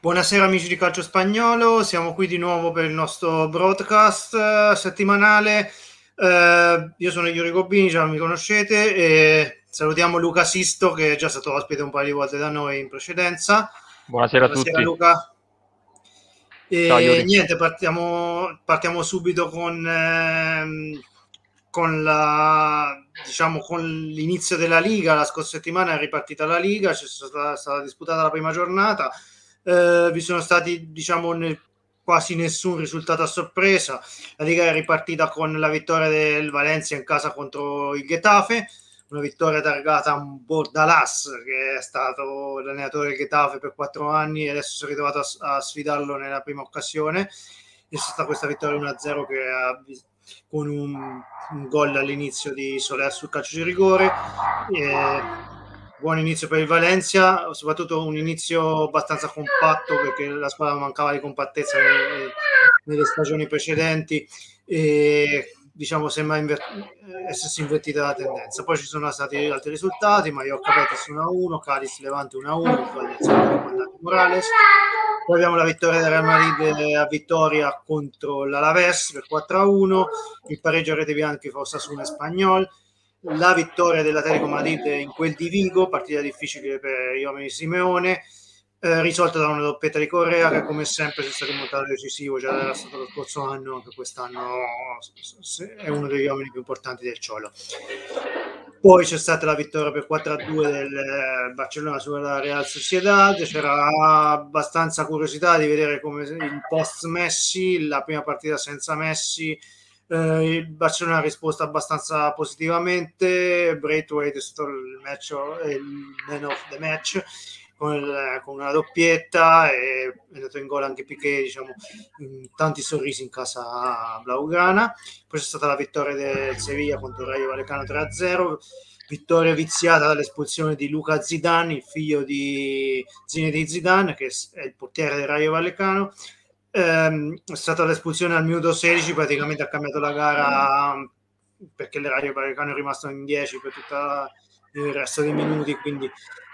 Buonasera amici di Calcio Spagnolo, siamo qui di nuovo per il nostro broadcast eh, settimanale. Eh, io sono Yuri Gobbini, già mi conoscete, e salutiamo Luca Sisto che è già stato ospite un paio di volte da noi in precedenza. Buonasera, Buonasera a tutti. Luca. E Ciao, niente, partiamo, partiamo, subito con, eh, con, la, diciamo, con l'inizio della Liga. La scorsa settimana è ripartita la Liga, c'è stata, stata disputata la prima giornata eh, vi sono stati diciamo nel, quasi nessun risultato a sorpresa. La Liga è ripartita con la vittoria del Valencia in casa contro il Getafe, una vittoria targata a Bordalas, che è stato l'allenatore del Getafe per quattro anni e adesso si è ritrovato a, a sfidarlo nella prima occasione. È stata questa vittoria 1-0 che ha, con un, un, gol all'inizio di Soler sul calcio di rigore. E buon inizio per il Valencia, soprattutto un inizio abbastanza compatto perché la squadra mancava di compattezza nelle, nelle stagioni precedenti e diciamo sembra inver- essersi invertita la tendenza. Poi ci sono stati altri risultati, Mallorca Betis 1-1, Cadiz Levante 1-1, Valencia Morales. Poi abbiamo la vittoria del Real Madrid a Vittoria contro l'Alaves per 4-1, il pareggio a rete bianchi fa Osasuna e Spagnol la vittoria dell'Atletico Madrid in quel di Vigo, partita difficile per gli uomini di Simeone, eh, risolta da una doppietta di Correa che come sempre è stato molto decisivo, già era stato lo scorso anno, anche quest'anno è uno degli uomini più importanti del Ciolo. Poi c'è stata la vittoria per 4-2 del eh, Barcellona sulla Real Sociedad, c'era abbastanza curiosità di vedere come il post Messi, la prima partita senza Messi, eh, il Barcellona ha risposto abbastanza positivamente. Braithwaite è stato il, match, eh, il man of the match con, il, con una doppietta e è andato in gol anche Piquet, diciamo, tanti sorrisi in casa blaugrana. Poi c'è stata la vittoria del Sevilla contro il Rayo Vallecano 3-0 vittoria viziata dall'espulsione di Luca Zidane, il figlio di Zinedine Zidane, che è il portiere del Raio Vallecano, ehm, è stata l'espulsione al minuto 16, praticamente ha cambiato la gara perché l'erario Baricano è rimasto in 10 per tutto il resto dei minuti, quindi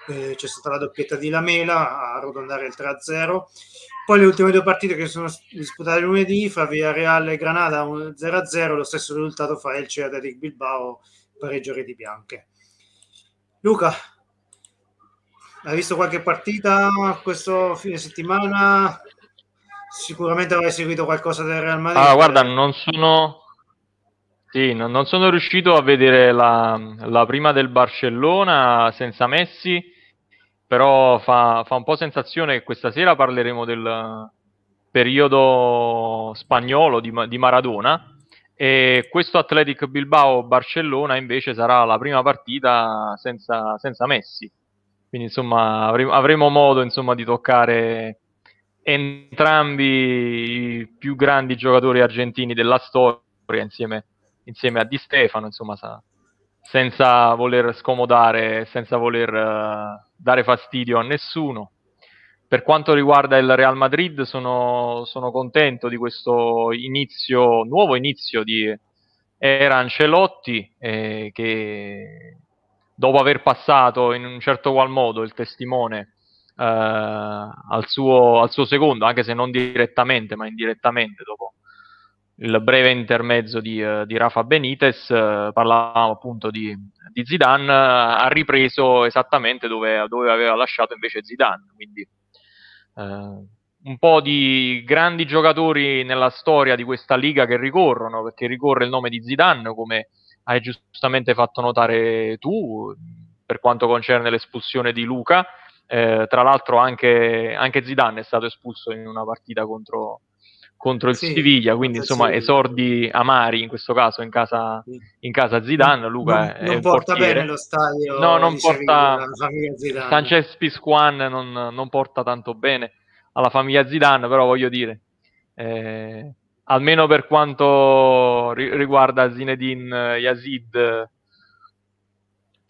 eh, c'è stata la doppietta di Lamela a arrotondare il 3-0. Poi le ultime due partite che sono disputate lunedì fra Villarreal e Granada 0-0, lo stesso risultato fa Elce e Athletic Bilbao, pareggio reti bianche. Luca, hai visto qualche partita questo fine settimana? Sicuramente avrai seguito qualcosa del Real Madrid. Ah, guarda, non sono, sì, non, non sono riuscito a vedere la, la, prima del Barcellona senza Messi, però fa, fa un po' sensazione che questa sera parleremo del periodo spagnolo di, di Maradona e questo Athletic Bilbao-Barcellona invece sarà la prima partita senza, senza Messi quindi insomma avremo, modo insomma, di toccare entrambi i più grandi giocatori argentini della storia insieme, insieme a Di Stefano, insomma, sa, senza voler scomodare, senza voler uh, dare fastidio a nessuno. Per quanto riguarda il Real Madrid, sono, sono contento di questo inizio, nuovo inizio di Era Ancelotti, eh, che dopo aver passato in un certo qual modo il testimone eh, al suo, al suo secondo, anche se non direttamente, ma indirettamente dopo il breve intermezzo di, uh, di Rafa Benitez, uh, parlavamo appunto di, di Zidane, uh, ha ripreso esattamente dove, dove, aveva lasciato invece Zidane, quindi un po' di grandi giocatori nella storia di questa liga che ricorrono, perché ricorre il nome di Zidane, come hai giustamente fatto notare tu, per quanto concerne l'espulsione di Luca, eh, tra l'altro anche, anche, Zidane è stato espulso in una partita contro, contro il sì, Siviglia, quindi insomma Siviglia. esordi amari in questo caso in casa, in casa Zidane. Luca non, non porta portiere. bene lo stadio, no, non porta, Sanchez Pisquan non, non, porta tanto bene alla famiglia Zidane, però voglio dire, eh, almeno per quanto riguarda Zinedine Yazid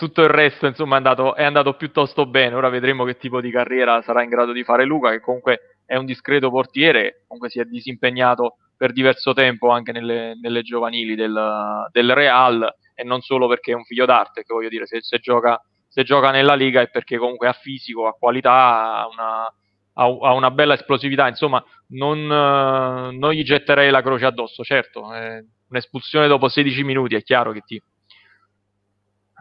tutto il resto insomma, è, andato, è andato piuttosto bene. Ora vedremo che tipo di carriera sarà in grado di fare Luca, che comunque è un discreto portiere, comunque si è disimpegnato per diverso tempo anche nelle, nelle giovanili del, del, Real e non solo perché è un figlio d'arte, che voglio dire, se, se, gioca, se gioca, nella Liga è perché comunque ha fisico, ha qualità, ha una, ha, ha una bella esplosività, insomma non, non, gli getterei la croce addosso, certo, eh, un'espulsione dopo 16 minuti è chiaro che ti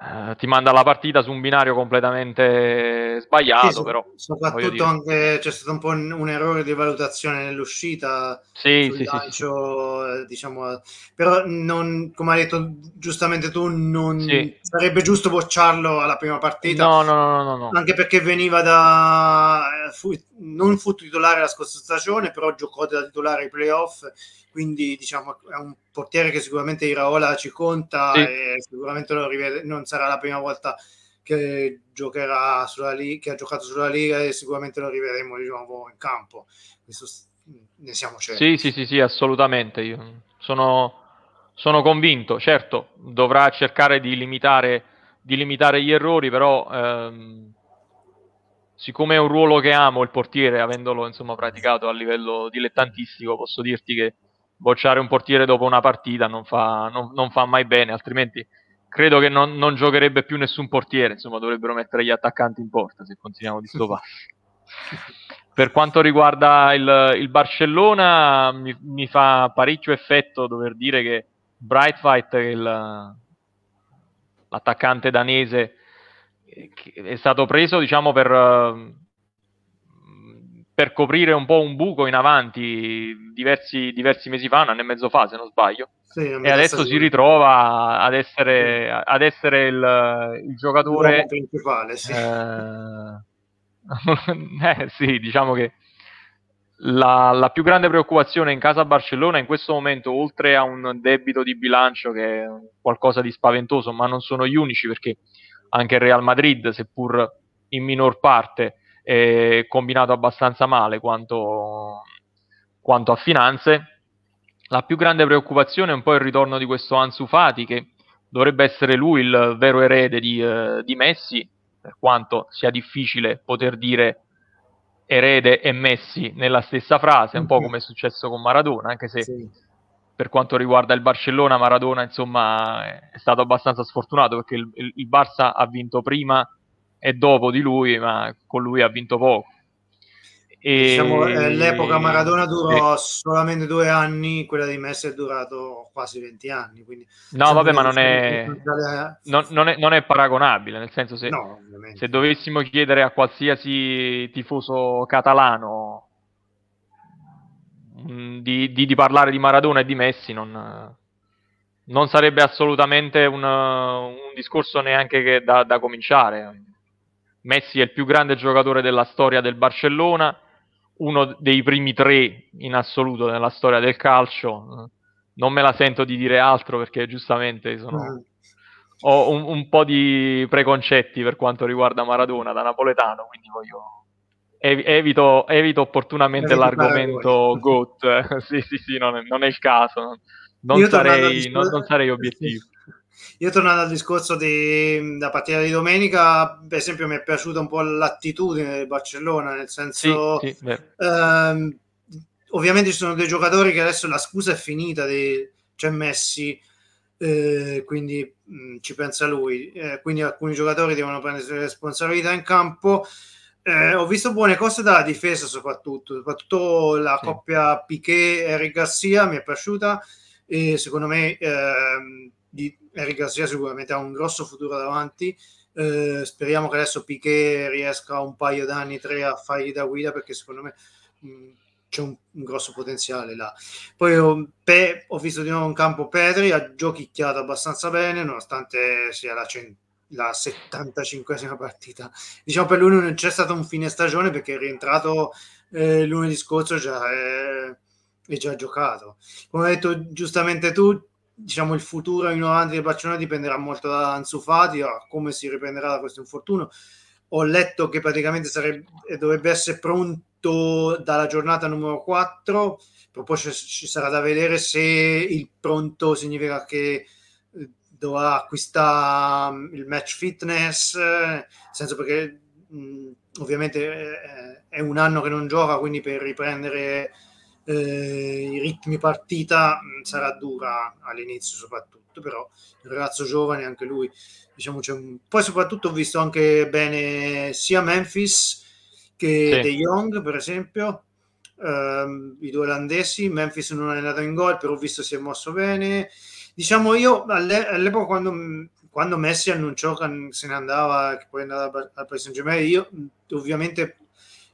eh, ti manda la partita su un binario completamente sbagliato. Sì, però, soprattutto anche c'è stato un po' un, errore di valutazione nell'uscita. Sì, sì, lancio, sì, eh, diciamo, eh, però non, come hai detto giustamente tu, non sì. sarebbe giusto bocciarlo alla prima partita. No, no, no, no, no. Anche perché veniva da... Fu, non fu titolare la scorsa stagione, però giocò da titolare ai playoff quindi diciamo è un portiere che sicuramente Iraola ci conta sì. e sicuramente rivede, non sarà la prima volta che giocherà sulla Liga, che ha giocato sulla Liga e sicuramente lo rivedremo di nuovo in campo. Questo ne siamo certi. Sì, sì, sì, sì assolutamente. Io sono, sono, convinto. Certo, dovrà cercare di limitare, di limitare gli errori, però ehm, siccome è un ruolo che amo, il portiere, avendolo insomma, praticato a livello dilettantistico, posso dirti che bocciare un portiere dopo una partita non fa, non, non fa mai bene, altrimenti credo che non, non, giocherebbe più nessun portiere, insomma dovrebbero mettere gli attaccanti in porta se continuiamo di sto passo. per quanto riguarda il, il Barcellona, mi, mi, fa parecchio effetto dover dire che Brightfight, il, l'attaccante danese, eh, è stato preso diciamo, per, per coprire un po' un buco in avanti diversi, diversi mesi fa, un anno e mezzo fa se non sbaglio, sì, e adesso si ritrova ad essere, ad essere il, il, giocatore principale. Sì. Eh, eh, sì, diciamo che la, la, più grande preoccupazione in casa Barcellona in questo momento, oltre a un debito di bilancio che è qualcosa di spaventoso, ma non sono gli unici perché anche il Real Madrid, seppur in minor parte, eh, combinato abbastanza male quanto, quanto, a finanze. La più grande preoccupazione è un po' il ritorno di questo Ansu Fati, che dovrebbe essere lui il vero erede di, eh, di Messi, per quanto sia difficile poter dire erede e Messi nella stessa frase, un po' mhm. come è successo con Maradona, anche se sì. per quanto riguarda il Barcellona, Maradona insomma è stato abbastanza sfortunato perché il, il Barça ha vinto prima è dopo di lui, ma con lui ha vinto poco. E... Diciamo, eh, l'epoca Maradona durò e... solamente due anni, quella di Messi è durato quasi 20 anni. Quindi, no, diciamo vabbè, ma non è... Non, non è... non, è, paragonabile, nel senso se, no, se dovessimo chiedere a qualsiasi tifoso catalano mm, di, di, di, parlare di Maradona e di Messi non, non sarebbe assolutamente un, un, discorso neanche da, da cominciare. Messi è il più grande giocatore della storia del Barcellona, uno dei primi tre in assoluto nella storia del calcio. Non me la sento di dire altro perché giustamente sono... Mm. ho un, un, po' di preconcetti per quanto riguarda Maradona da napoletano, quindi voglio... evito, evito opportunamente l'argomento GOAT. sì, sì, sì, non è, non è il caso. Non sarei, non, non sarei obiettivo. Io tornando al discorso della partita di domenica, per esempio, mi è piaciuta un po' l'attitudine del Barcellona, nel senso, sì, sì, ehm, ovviamente ci sono dei giocatori che adesso la scusa è finita, c'è cioè Messi, eh, quindi mh, mm, ci pensa lui, eh, quindi alcuni giocatori devono prendersi le responsabilità in campo. Eh, ho visto buone cose dalla difesa, soprattutto, soprattutto la sì. coppia Piquet e Garcia mi è piaciuta e secondo me ehm, di Eric Garcia sicuramente ha un grosso futuro davanti. Eh, speriamo che adesso Piquet riesca un paio d'anni, tre a fargli da guida perché secondo me mh, mm, c'è un, un, grosso potenziale là. Poi ho, oh, pe, ho, visto di nuovo un campo Petri, ha giochicchiato abbastanza bene nonostante sia la, la 75esima partita. Diciamo per lui non c'è stato un fine stagione perché è rientrato eh, lunedì scorso già, eh, e già ha giocato. Come hai detto giustamente tu, diciamo, il futuro in avanti del Barcellona dipenderà molto da Ansu Fati, da come si riprenderà da questo infortunio. Ho letto che praticamente sarebbe, dovrebbe essere pronto dalla giornata numero 4, però poi ci sarà da vedere se il pronto significa che eh, dovrà acquistare mm, il match fitness, nel eh, senso perché mh, mm, ovviamente eh, è un anno che non gioca, quindi per riprendere eh, i ritmi partita mm, sarà dura all'inizio soprattutto, però il ragazzo giovane anche lui, diciamo, c'è un... poi soprattutto ho visto anche bene sia Memphis che sì. De Jong, per esempio, ehm, i due olandesi, Memphis non è andato in gol, però ho visto si è mosso bene. Diciamo io all'e- all'epoca quando, mm, quando Messi annunciò che se ne andava, che poi andava al Paris Saint-Germain, io mm, ovviamente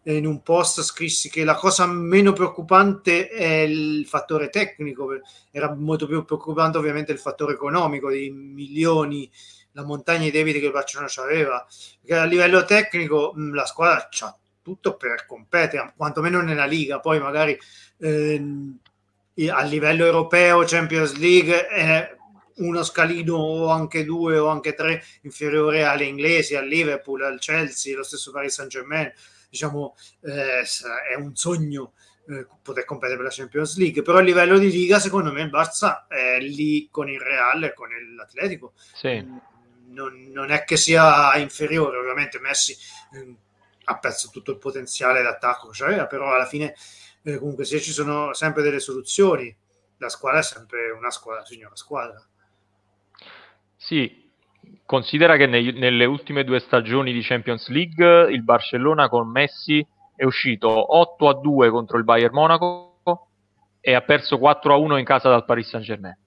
in un post scrissi che la cosa meno preoccupante è il fattore tecnico, era molto più preoccupante ovviamente il fattore economico dei milioni, la montagna di debiti che il Barcellona aveva, perché a livello tecnico mm, la squadra ha tutto per competere, quantomeno nella Liga, poi magari ehm, a livello europeo, Champions League è uno scalino o anche due o anche tre inferiore alle inglesi, al Liverpool, al Chelsea, lo stesso Paris Saint Germain diciamo, eh, è un sogno eh, poter competere per la Champions League, però a livello di Liga secondo me il Barça è lì con il Real, e con l'Atletico. Sì. Mm, non, non, è che sia inferiore, ovviamente Messi eh, ha perso tutto il potenziale d'attacco che aveva, però alla fine eh, comunque se ci sono sempre delle soluzioni, la squadra è sempre una squadra, signora squadra. Sì, considera che nei, nelle ultime due stagioni di Champions League il Barcellona con Messi è uscito 8 a 2 contro il Bayern Monaco e ha perso 4 a 1 in casa dal Paris Saint Germain.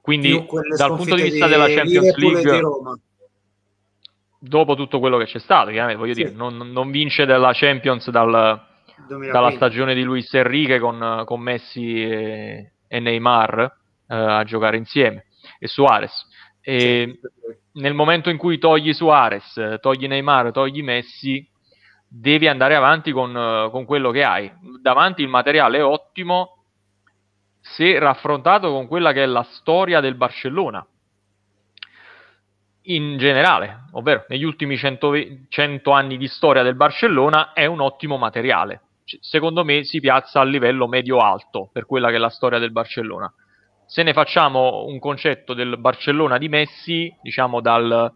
Quindi dal punto di vista di della Champions Liverpool League dopo tutto quello che c'è stato, chiaramente voglio sì. dire, non, non, vince della Champions dal, dalla stagione di Luis Enrique con, con Messi e, e Neymar eh, a giocare insieme e Suarez. E nel momento in cui togli Suarez, togli Neymar, togli Messi, devi andare avanti con, con quello che hai. Davanti il materiale è ottimo se raffrontato con quella che è la storia del Barcellona in generale, ovvero negli ultimi 100, 100 anni di storia del Barcellona è un ottimo materiale. secondo me si piazza a livello medio-alto per quella che è la storia del Barcellona se ne facciamo un concetto del Barcellona di Messi, diciamo dal,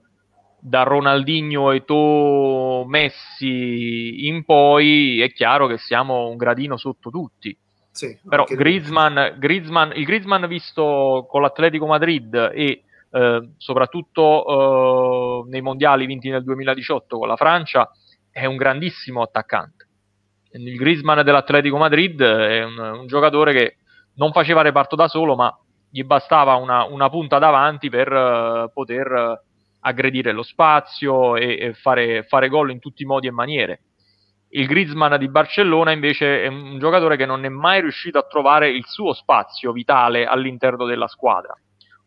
da Ronaldinho, Eto, Messi in poi, è chiaro che siamo un gradino sotto tutti. Sì, Però Griezmann, Griezmann, il Griezmann visto con l'Atletico Madrid e eh, soprattutto eh, nei mondiali vinti nel 2018 con la Francia, è un grandissimo attaccante. Il Griezmann dell'Atletico Madrid è un, un giocatore che non faceva reparto da solo, ma gli bastava una, una punta davanti per uh, poter uh, aggredire lo spazio e, e fare, fare gol in tutti i modi e maniere. Il Griezmann di Barcellona invece è un giocatore che non è mai riuscito a trovare il suo spazio vitale all'interno della squadra.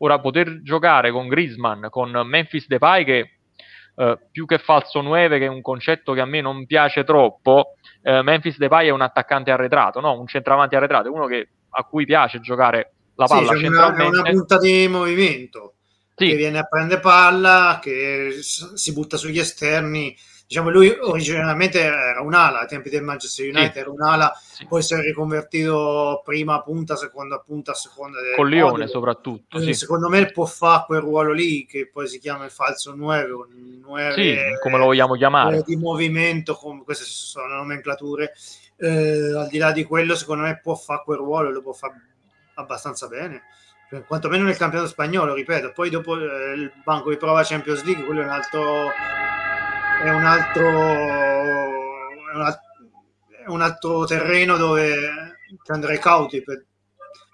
Ora poter giocare con Griezmann, con Memphis Depay che Uh, più che falso 9, che è un concetto che a me non piace troppo, uh, Memphis Depay è un attaccante arretrato, no? un centravanti arretrato, uno che, a cui piace giocare la palla sì, centralmente... è una punta di movimento sì. che viene a prendere palla, che si butta sugli esterni. Diciamo, lui originariamente era un'ala, ai tempi del Manchester United sì. era un'ala, sì. poi si è riconvertito prima punta, seconda punta, seconda Con Lione soprattutto. Sì. Secondo me può fare quel ruolo lì che poi si chiama il falso 9, come lo vogliamo chiamare. Di movimento, con, queste sono nomenclature. Eh, al di là di quello, secondo me può fare quel ruolo, lo può fare abbastanza bene, cioè, quantomeno nel campionato spagnolo, ripeto, poi dopo eh, il banco di prova Champions League, quello è un altro... È un altro, è un altro un altro terreno dove andrei cauti. Per...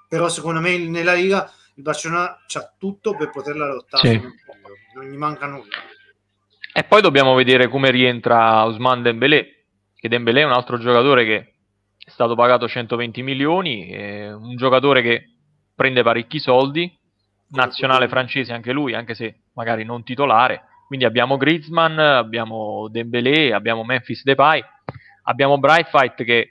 però secondo me nella Liga il Barcellona c'ha tutto per poterla lottare. Sì. Non gli manca nulla. E poi dobbiamo vedere come rientra Usman Dembélé, che Dembélé è un altro giocatore che è stato pagato 120 milioni, un giocatore che prende parecchi soldi, nazionale francese anche lui, anche se magari non titolare. Quindi abbiamo Griezmann, abbiamo Dembélé, abbiamo Memphis Depay, abbiamo Brightfight che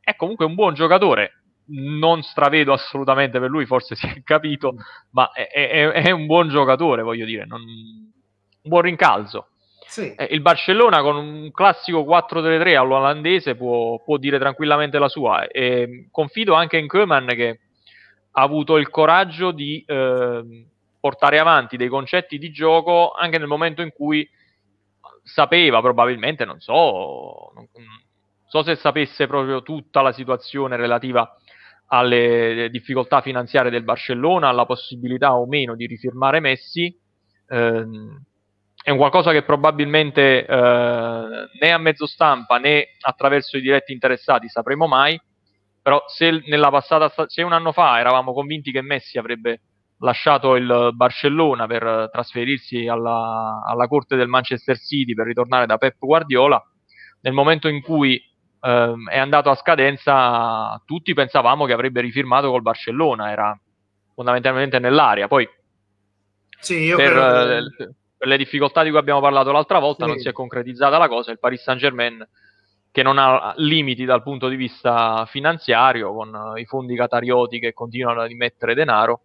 è comunque un buon giocatore, non stravedo assolutamente per lui, forse si è capito, ma è, è, è un buon giocatore, voglio dire, non... un buon rincalzo. Sì. Eh, il Barcellona con un classico 4-3-3 all'olandese può, può, dire tranquillamente la sua. E ehm, confido anche in Koeman che ha avuto il coraggio di eh, portare avanti dei concetti di gioco anche nel momento in cui sapeva probabilmente, non so, non so se sapesse proprio tutta la situazione relativa alle difficoltà finanziarie del Barcellona, alla possibilità o meno di rifirmare Messi. Ehm, è un qualcosa che probabilmente eh, né a mezzo stampa né attraverso i diretti interessati sapremo mai, però se, passata, se un anno fa eravamo convinti che Messi avrebbe lasciato il Barcellona per trasferirsi alla, alla corte del Manchester City per ritornare da Pep Guardiola, nel momento in cui eh, è andato a scadenza tutti pensavamo che avrebbe rifirmato col Barcellona, era fondamentalmente nell'aria. Poi, sì, io per, credo... Eh, per le difficoltà di cui abbiamo parlato l'altra volta sì. non si è concretizzata la cosa, il Paris Saint Germain che non ha limiti dal punto di vista finanziario, con eh, i fondi catarioti che continuano ad immettere denaro.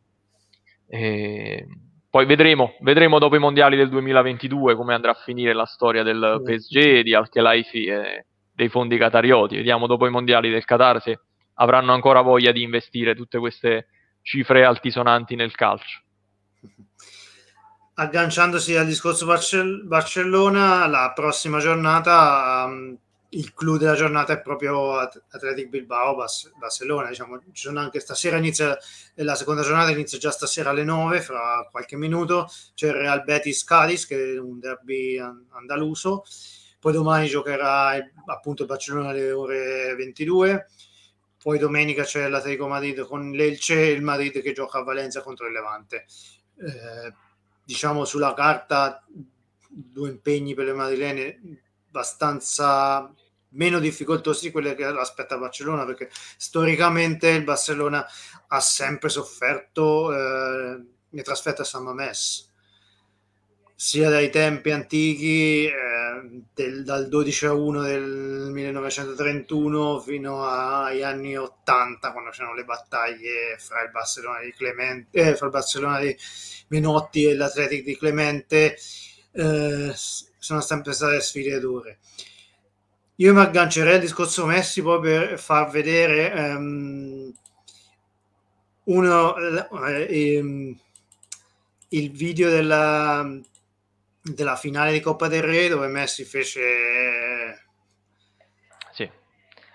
E poi vedremo, vedremo dopo i mondiali del 2022 come andrà a finire la storia del PSG, di Al-Khelaifi e dei fondi catarioti. Vediamo dopo i mondiali del Qatar se avranno ancora voglia di investire tutte queste cifre altisonanti nel calcio agganciandosi al discorso Barcell- Barcellona, la prossima giornata, um, il clou della giornata è proprio At- Athletic Bilbao, Bas- Barcellona. Diciamo, ci sono anche stasera, inizia eh, la seconda giornata, inizia già stasera alle 9, fra qualche minuto. C'è il Real Betis Cadiz, che è un derby an- andaluso. Poi domani giocherà appunto Barcellona alle ore 22. Poi domenica c'è l'Atletico Madrid con l'Elce e il Madrid che gioca a Valencia contro il Levante. Eh, diciamo sulla carta due impegni per le madrilene abbastanza meno difficoltosi di quelle che aspetta Barcellona perché storicamente il Barcellona ha sempre sofferto eh, le trasferte a San Mamés sia dai tempi antichi, eh, del, dal 12 a 1 del 1931 fino agli anni 80, quando c'erano le battaglie fra il Barcellona di, Clemente, eh, fra il Barcellona di Menotti e l'Atletic di Clemente, eh, sono sempre state sfide dure. Io mi aggancerei al discorso Messi proprio per far vedere ehm, uno, eh, ehm, il video della della finale di Coppa del Re dove Messi fece... Eh, sì,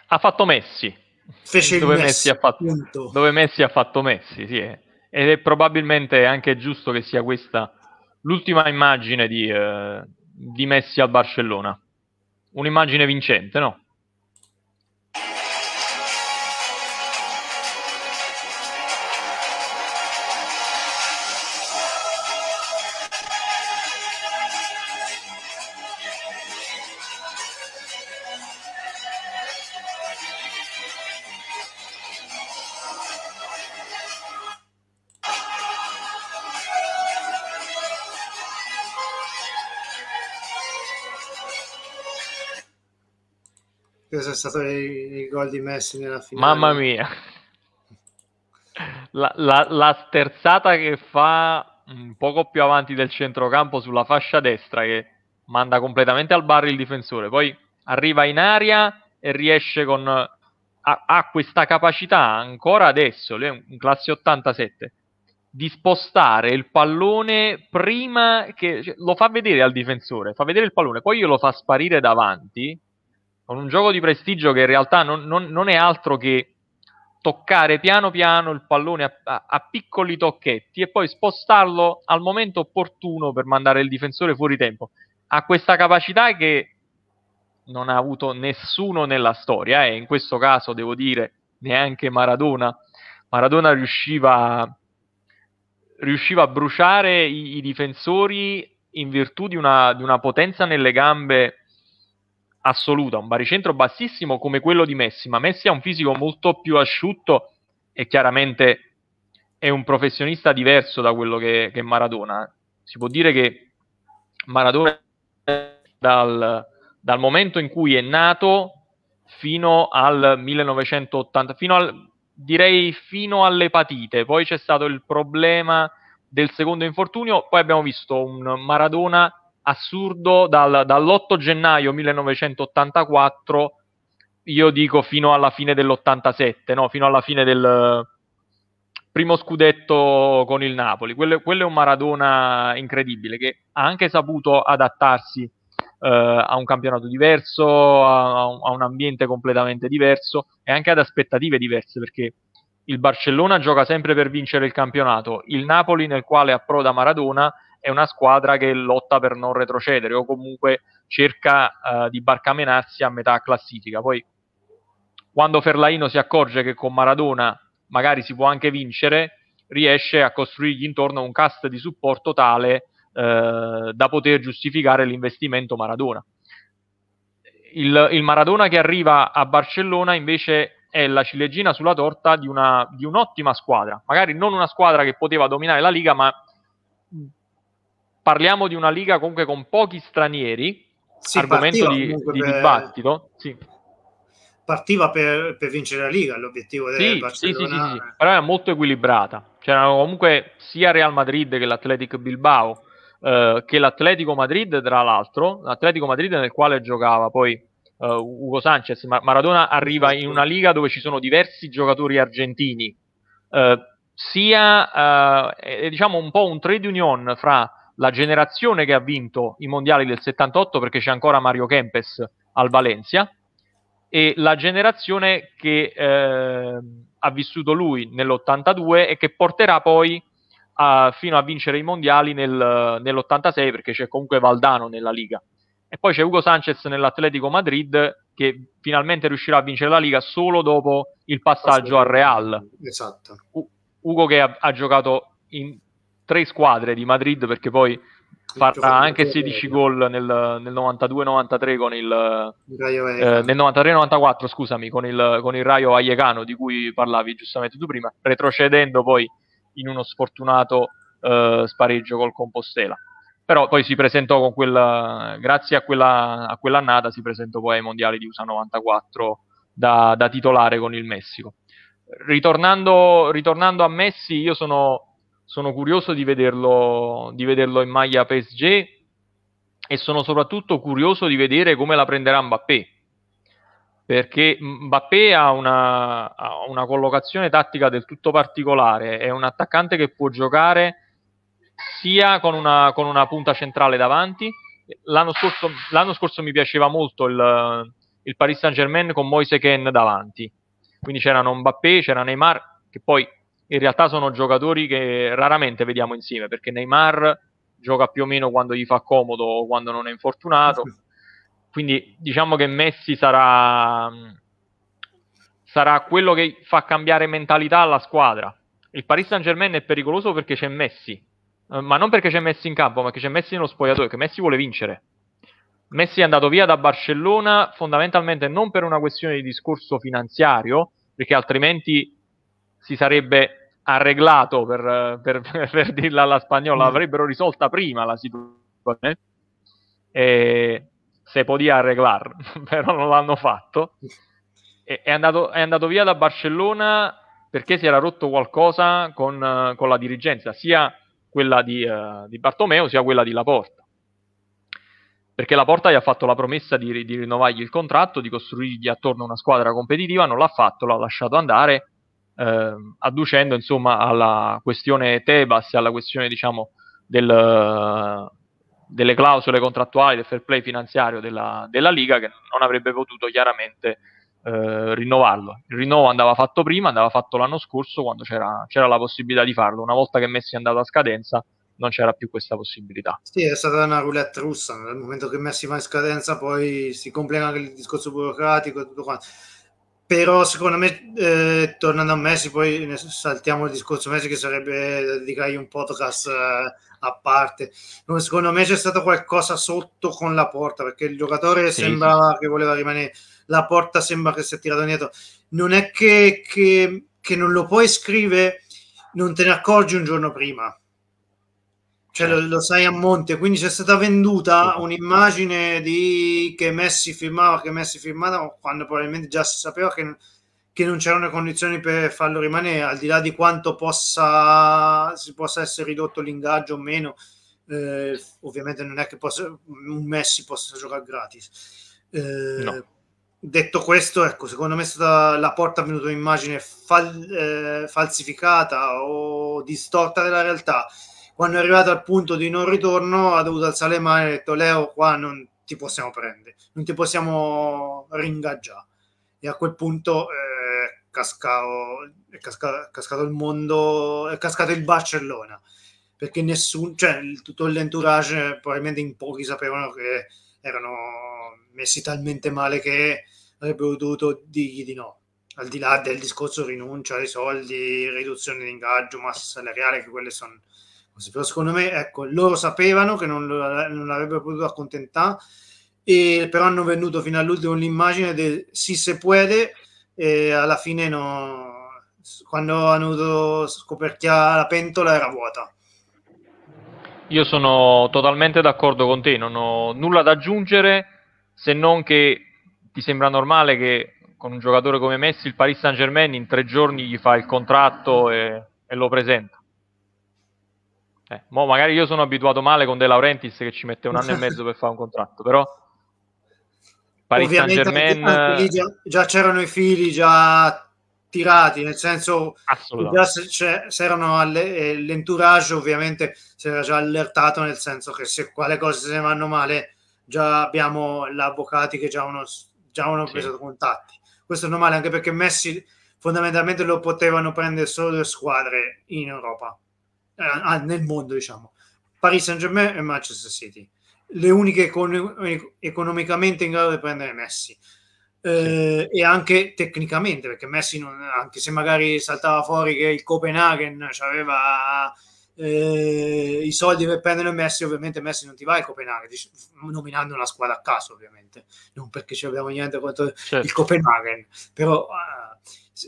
ha fatto Messi. Fece dove, Messi, Messi ha fatto, dove Messi ha fatto Messi, sì. Eh. Ed è probabilmente anche giusto che sia questa l'ultima immagine di, eh, di Messi al Barcellona. Un'immagine vincente, no? stato i, gol di Messi nella finale. Mamma mia. La, la, la sterzata che fa un poco più avanti del centrocampo sulla fascia destra che manda completamente al bar il difensore, poi arriva in aria e riesce con... ha, questa capacità ancora adesso, lui è un classe 87, di spostare il pallone prima che cioè, lo fa vedere al difensore, fa vedere il pallone, poi glielo fa sparire davanti con un gioco di prestigio che in realtà non, non, non è altro che toccare piano piano il pallone a, a, a, piccoli tocchetti e poi spostarlo al momento opportuno per mandare il difensore fuori tempo. Ha questa capacità che non ha avuto nessuno nella storia eh, e in questo caso devo dire neanche Maradona. Maradona riusciva, riusciva a bruciare i, i difensori in virtù di una, di una potenza nelle gambe assoluta, un baricentro bassissimo come quello di Messi, ma Messi ha un fisico molto più asciutto e chiaramente è un professionista diverso da quello che, che Maradona. Si può dire che Maradona dal, dal momento in cui è nato fino al 1980, fino al, direi fino all'epatite, poi c'è stato il problema del secondo infortunio, poi abbiamo visto un Maradona assurdo dal, dall'8 gennaio 1984, io dico fino alla fine dell'87, no? fino alla fine del eh, primo scudetto con il Napoli. Quello, quello è un Maradona incredibile che ha anche saputo adattarsi eh, a un campionato diverso, a, a un ambiente completamente diverso e anche ad aspettative diverse perché il Barcellona gioca sempre per vincere il campionato, il Napoli nel quale approda Maradona è una squadra che lotta per non retrocedere o comunque cerca eh, di barcamenarsi a metà classifica. Poi quando Ferlaino si accorge che con Maradona magari si può anche vincere, riesce a costruirgli intorno un cast di supporto tale eh, da poter giustificare l'investimento Maradona. Il, il, Maradona che arriva a Barcellona invece è la ciliegina sulla torta di, una, di un'ottima squadra, magari non una squadra che poteva dominare la Liga, ma parliamo di una liga comunque con pochi stranieri, sì, argomento di, di per... dibattito. Sì. Partiva per, per, vincere la Liga, l'obiettivo del sì, Barcellona. Sì, sì, sì, però era molto equilibrata. C'erano comunque sia Real Madrid che l'Atletic Bilbao, eh, che l'Atletico Madrid, tra l'altro, l'Atletico Madrid nel quale giocava poi eh, Ugo Sanchez. Mar- Maradona arriva in una Liga dove ci sono diversi giocatori argentini, eh, sia eh, è, diciamo un po' un trade union fra la generazione che ha vinto i mondiali del 78 perché c'è ancora Mario Kempes al Valencia e la generazione che eh, ha vissuto lui nell'82 e che porterà poi a, fino a vincere i mondiali nel, nell'86 perché c'è comunque Valdano nella Liga e poi c'è Ugo Sanchez nell'Atletico Madrid che finalmente riuscirà a vincere la Liga solo dopo il passaggio al Real esatto U- Ugo che ha, ha giocato in tre squadre di Madrid perché poi farà anche 16 gol nel, nel 92-93 con il, eh, nel 93-94 scusami con il, con il Raio Vallecano di cui parlavi giustamente tu prima retrocedendo poi in uno sfortunato eh, spareggio col Compostela però poi si presentò con quella grazie a, quella, a quell'annata si presentò poi ai mondiali di USA 94 da, da titolare con il Messico ritornando, ritornando a Messi io sono sono curioso di vederlo, di vederlo in maglia PSG e sono soprattutto curioso di vedere come la prenderà Mbappé perché Mbappé ha una, ha una, collocazione tattica del tutto particolare, è un attaccante che può giocare sia con una, con una punta centrale davanti, l'anno scorso, l'anno scorso mi piaceva molto il, il Paris Saint Germain con Moise Ken davanti, quindi c'erano Mbappé, c'era Neymar, che poi in realtà sono giocatori che raramente vediamo insieme, perché Neymar gioca più o meno quando gli fa comodo o quando non è infortunato. Ah, Quindi diciamo che Messi sarà, sarà quello che fa cambiare mentalità alla squadra. Il Paris Saint Germain è pericoloso perché c'è Messi, eh, ma non perché c'è Messi in campo, ma che c'è Messi nello spogliatoio, che Messi vuole vincere. Messi è andato via da Barcellona fondamentalmente non per una questione di discorso finanziario, perché altrimenti si sarebbe arreglato, per, per, per dirla alla spagnola, mm. avrebbero risolta prima la situazione. E se podia arreglar, però non l'hanno fatto. E, è, andato, è andato via da Barcellona perché si era rotto qualcosa con, con la dirigenza, sia quella di, uh, di, Bartomeo sia quella di Laporta. Perché Laporta gli ha fatto la promessa di, di rinnovargli il contratto, di costruirgli attorno una squadra competitiva, non l'ha fatto, l'ha lasciato andare Ehm, adducendo insomma alla questione Tebas e alla questione diciamo del, delle clausole contrattuali del fair play finanziario della, della Liga che non avrebbe potuto chiaramente eh, rinnovarlo. Il rinnovo andava fatto prima, andava fatto l'anno scorso quando c'era, c'era, la possibilità di farlo. Una volta che Messi è andato a scadenza non c'era più questa possibilità. Sì, è stata una roulette russa, nel momento che Messi va in scadenza poi si complica anche il discorso burocratico e tutto quanto però secondo me eh, tornando a Messi poi saltiamo il discorso Messi che sarebbe dedicargli un podcast eh, a parte secondo me c'è stato qualcosa sotto con la porta perché il giocatore sì, sembrava che voleva rimanere la porta sembra che sia tirato indietro non è che, che, che non lo puoi scrivere non te ne accorgi un giorno prima cioè lo, lo, sai a monte, quindi c'è stata venduta un'immagine di che Messi firmava, che Messi firmava, quando probabilmente già si sapeva che, che, non c'erano le condizioni per farlo rimanere, al di là di quanto possa, si possa essere ridotto l'ingaggio o meno, eh, ovviamente non è che possa, un Messi possa giocare gratis. Eh, no. Detto questo, ecco, secondo me è stata la porta ha venuto un'immagine fal, eh, falsificata o distorta della realtà quando è arrivato al punto di non ritorno ha dovuto alzare le mani e ha detto Leo qua non ti possiamo prendere, non ti possiamo ringaggiare. E a quel punto eh, cascavo, è, casca, è, cascato il mondo, è cascato il Barcellona, perché nessuno, cioè tutto l'entourage probabilmente in pochi sapevano che erano messi talmente male che avrebbero dovuto dirgli di no al di là del discorso rinuncia ai soldi, riduzione di ingaggio, massa salariale, che quelle sono però secondo me, ecco, loro sapevano che non, non avrebbero potuto accontentare, e, però hanno venduto fino all'ultimo l'immagine del si sì, se puede, e alla fine no, quando hanno dovuto scoperchiare la pentola era vuota. Io sono totalmente d'accordo con te, non ho nulla da aggiungere se non che ti sembra normale che con un giocatore come Messi il Paris Saint Germain in tre giorni gli fa il contratto e, e lo presenta. Eh, magari io sono abituato male con De Laurentiis che ci mette un anno e mezzo per fare un contratto, però Paris Saint Germain già, già, c'erano i fili già tirati, nel senso già se, c'erano alle, eh, l'entourage ovviamente si era già allertato nel senso che se quale cose se ne vanno male già abbiamo l'avvocati che già hanno già uno sì. preso contatti. Questo è normale anche perché Messi fondamentalmente lo potevano prendere solo le squadre in Europa Ah, ah, nel mondo, diciamo, Paris Saint-Germain e Manchester City, le uniche con, economicamente in grado di prendere Messi. Eh, e anche tecnicamente, perché Messi, non, anche se magari saltava fuori che il Copenaghen aveva eh, i soldi per prendere Messi, ovviamente Messi non ti va al Copenaghen, nominando una squadra a caso, ovviamente, non perché ci abbiamo niente contro certo. il Copenaghen, però ah,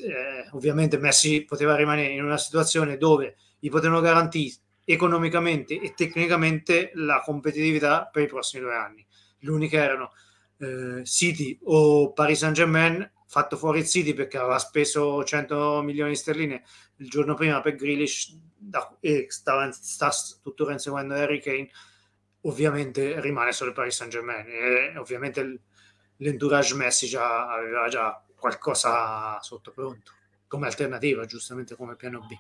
eh, ovviamente Messi poteva rimanere in una situazione dove gli potevano garantire economicamente e tecnicamente la competitività per i prossimi due anni. L'unica erano eh, City o Paris Saint Germain, fatto fuori City perché aveva speso 100 milioni di sterline il giorno prima per Grealish da, e stava, sta tuttora inseguendo Harry Kane, ovviamente rimane solo Paris Saint Germain e ovviamente l'entourage Messi già aveva già qualcosa sotto pronto come alternativa, giustamente come piano B.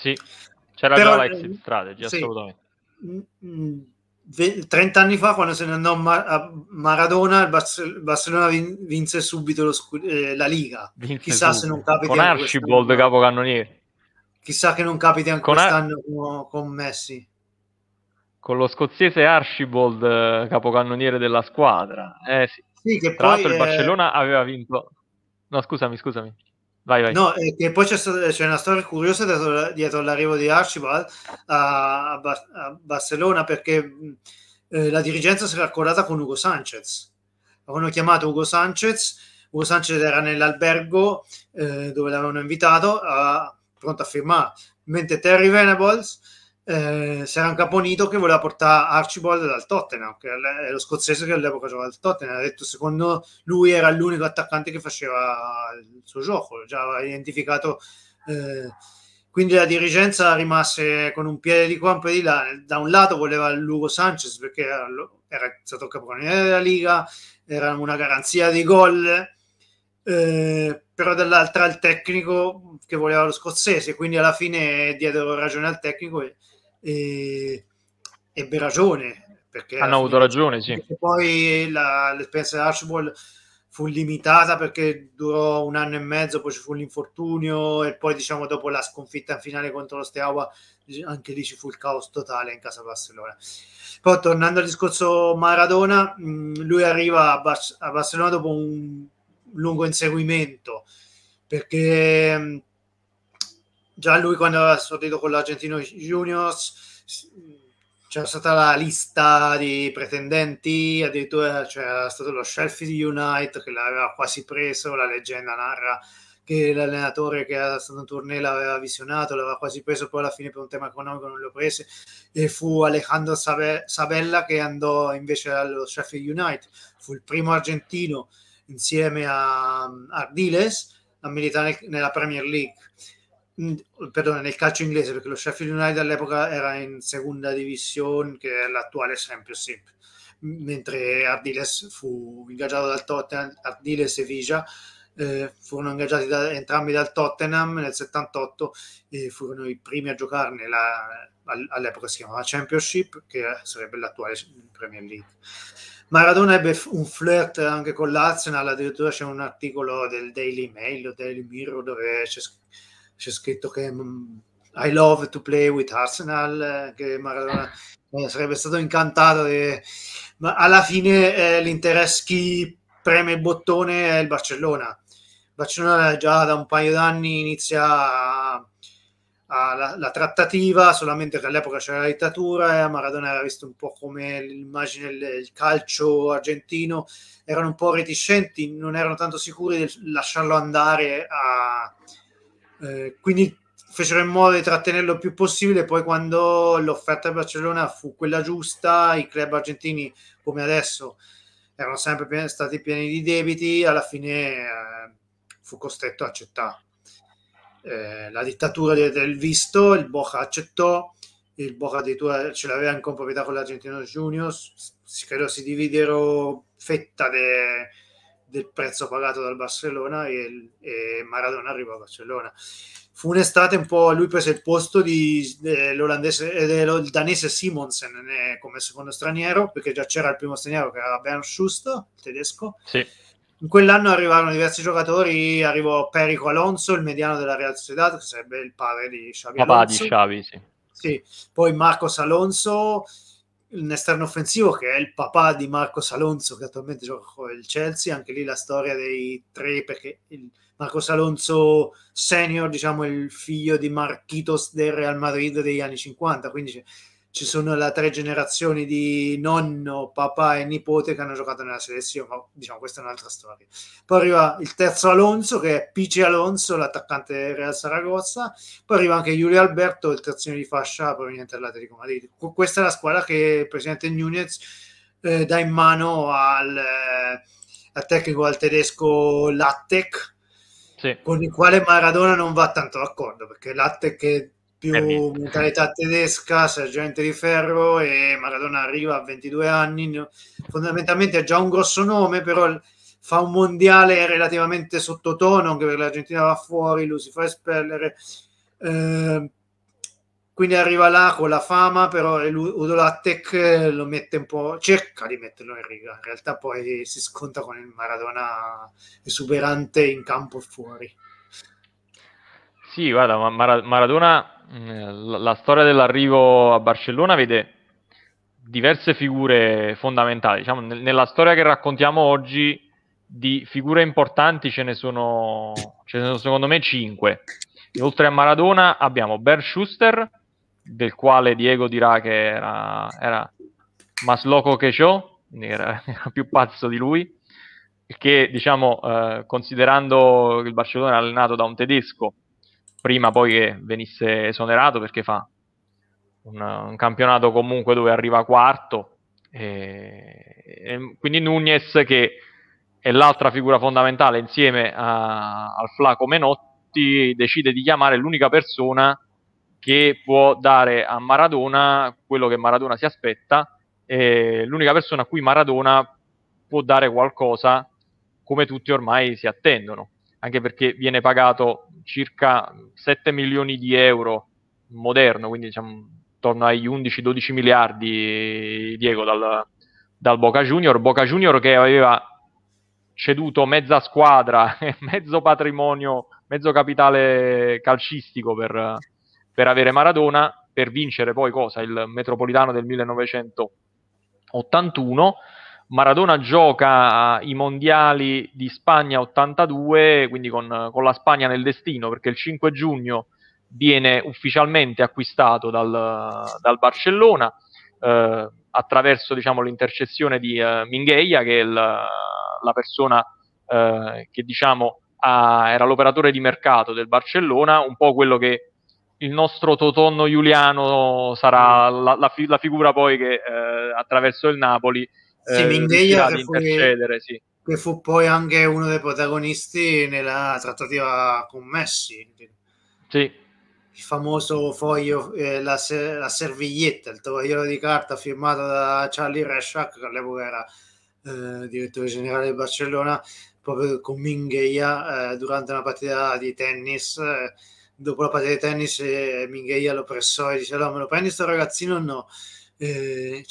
Sì, c'era Però, già l'exit eh, strategy, sì. assolutamente. 30 mm, mm, anni fa, quando se ne andò a Maradona, il Barcellona vinse subito scu- eh, la Liga. Vince Chissà subito. se non capita con Archibald capocannoniere. Chissà che non capita anche con quest'anno Ar- con Messi. Con lo scozzese Archibald, eh, capocannoniere della squadra. Eh, sì. Sì, Tra l'altro il Barcellona è... aveva vinto... No, scusami, scusami. Vai, vai. No, e poi c'è, c'è, una storia curiosa dietro, dietro l'arrivo di Archibald a, a, a Barcellona perché eh, la dirigenza si era accordata con Ugo Sanchez. Avevano chiamato Ugo Sanchez, Ugo Sanchez era nell'albergo eh, dove l'avevano invitato, a, pronto a firmare, mentre Terry Venables eh, era anche caponito che voleva portare Archibald dal Tottenham, che è lo scozzese che all'epoca giocava al Tottenham. Ha detto secondo lui era l'unico attaccante che faceva il suo gioco, già aveva identificato. Eh, quindi la dirigenza rimase con un piede di qua e un piede di là. Da un lato voleva Lugo Sanchez perché era, era stato capocannoniere della Liga, era una garanzia di gol. Eh, però dall'altra il tecnico che voleva lo scozzese, quindi alla fine diedero ragione al tecnico e e ebbe ragione. Perché Hanno avuto ragione, sì. Poi la, l'esperienza di Archibald fu limitata perché durò un anno e mezzo, poi ci fu l'infortunio e poi diciamo dopo la sconfitta in finale contro lo Steaua anche lì ci fu il caos totale in casa Barcellona. Poi tornando al discorso Maradona, lui arriva a, Bar- a Barcellona dopo un lungo inseguimento perché già lui quando aveva sortito con l'Argentino Juniors c'era stata la lista di pretendenti, addirittura c'era stato lo Sheffield United che l'aveva quasi preso, la leggenda narra che l'allenatore che era stato in tournée l'aveva visionato, l'aveva quasi preso, poi alla fine per un tema economico non lo prese e fu Alejandro Sabella che andò invece allo Sheffield United, fu il primo argentino insieme a Ardiles a militare nella Premier League Mm, perdone, nel calcio inglese, perché lo Sheffield United all'epoca era in seconda divisione, che è l'attuale Championship, mentre Ardiles fu ingaggiato dal Tottenham, Ardiles e Vigia eh, furono ingaggiati da, entrambi dal Tottenham nel 78 e furono i primi a giocarne la, all'epoca si chiamava Championship, che sarebbe l'attuale Premier League. Maradona ebbe un flirt anche con l'Arsenal, addirittura c'è un articolo del Daily Mail o Daily Mirror dove c'è scritto c'è scritto che mm, I love to play with Arsenal, eh, che Maradona ah. eh, sarebbe stato incantato, e, ma alla fine eh, l'interesse chi preme il bottone è il Barcellona. Il Barcellona già da un paio d'anni inizia a, a la, la, trattativa, solamente che all'epoca c'era la dittatura e a Maradona era visto un po' come l'immagine del calcio argentino, erano un po' reticenti, non erano tanto sicuri di lasciarlo andare a eh, quindi fecero in modo di trattenerlo il più possibile. Poi, quando l'offerta di Barcellona fu quella giusta, i club argentini, come adesso, erano sempre pieni, stati pieni di debiti. Alla fine eh, fu costretto a accettare. Eh, la dittatura del visto, il Boca accettò, il Boca addirittura ce l'aveva in comproprietà con l'Argentino Juniors, credo si dividero fetta de, del prezzo pagato dal Barcellona e, e Maradona arrivò a Barcellona. Fu un'estate un po', lui prese il posto dell'olandese, eh, eh del danese Simonsen eh, come secondo straniero, perché già c'era il primo straniero che era Bernd Schuster, il tedesco. Sì. In quell'anno arrivarono diversi giocatori, arrivò Perico Alonso, il mediano della Real Sociedad, che sarebbe il padre di Xavi Alonso. di Xavi, sì. sì. Poi Marcos Alonso, un esterno offensivo che è il papà di Marco Salonso che attualmente gioca con il Chelsea, anche lì la storia dei tre perché il Marco Salonso senior, diciamo il figlio di Marquitos del Real Madrid degli anni 50, quindi ci sono le tre generazioni di nonno, papà e nipote che hanno giocato nella selezione, ma diciamo questa è un'altra storia. Poi arriva il terzo Alonso che è Pici Alonso, l'attaccante Real Saragozza, poi arriva anche Giulio Alberto, il terzino di fascia proveniente dall'Atletico Madrid. Questa è la squadra che il presidente Nunez eh, dà in mano al, eh, al tecnico al tedesco Lattec, sì. con il quale Maradona non va tanto d'accordo perché Lattec che più mentalità tedesca, sergente di ferro e Maradona arriva a 22 anni, fondamentalmente è già un grosso nome, però fa un mondiale relativamente sottotono, anche perché l'Argentina va fuori, lui si fa espellere, eh, quindi arriva là con la fama, però Udolatek eh, lo mette un po', cerca di metterlo in riga, in realtà poi si sconta con il Maradona esuberante in campo e fuori. Sì, guarda, Mar- Maradona, mm, la, storia dell'arrivo a Barcellona vede diverse figure fondamentali. Diciamo, nel, nella storia che raccontiamo oggi, di figure importanti ce ne sono, ce ne sono secondo me cinque. E oltre a Maradona abbiamo Bert Schuster, del quale Diego dirà che era, era Masloco che ciò, era, era, più pazzo di lui, che diciamo, eh, considerando che il Barcellona è allenato da un tedesco, prima poi che venisse esonerato perché fa un, un campionato comunque dove arriva quarto. E, e quindi Nunez che è l'altra figura fondamentale insieme a, al Flaco Menotti decide di chiamare l'unica persona che può dare a Maradona quello che Maradona si aspetta, eh, l'unica persona a cui Maradona può dare qualcosa come tutti ormai si attendono, anche perché viene pagato circa 7 milioni di euro moderno, quindi diciamo intorno agli 11-12 miliardi, Diego, dal, dal Boca Junior. Boca Junior che aveva ceduto mezza squadra e mezzo patrimonio, mezzo capitale calcistico per, per, avere Maradona, per vincere poi cosa? Il metropolitano del 1981 Maradona gioca i mondiali di Spagna 82, quindi con, con, la Spagna nel destino, perché il 5 giugno viene ufficialmente acquistato dal, dal Barcellona eh, attraverso diciamo, l'intercessione di eh, Mingheia, che è il, la persona eh, che diciamo, ha, era l'operatore di mercato del Barcellona, un po' quello che il nostro Totonno Giuliano sarà mm. la, la, fi, la figura poi che eh, attraverso il Napoli sì, eh, che fu, sì. che fu poi anche uno dei protagonisti nella trattativa con Messi. Sì. Il famoso foglio, eh, la, la, serviglietta, il tovagliolo di carta firmato da Charlie Reschak, che all'epoca era eh, direttore generale di Barcellona, proprio con Minghia eh, durante una partita di tennis eh, dopo la partita di tennis eh, Minghia lo pressò e dice no me lo prendi sto ragazzino o no eh,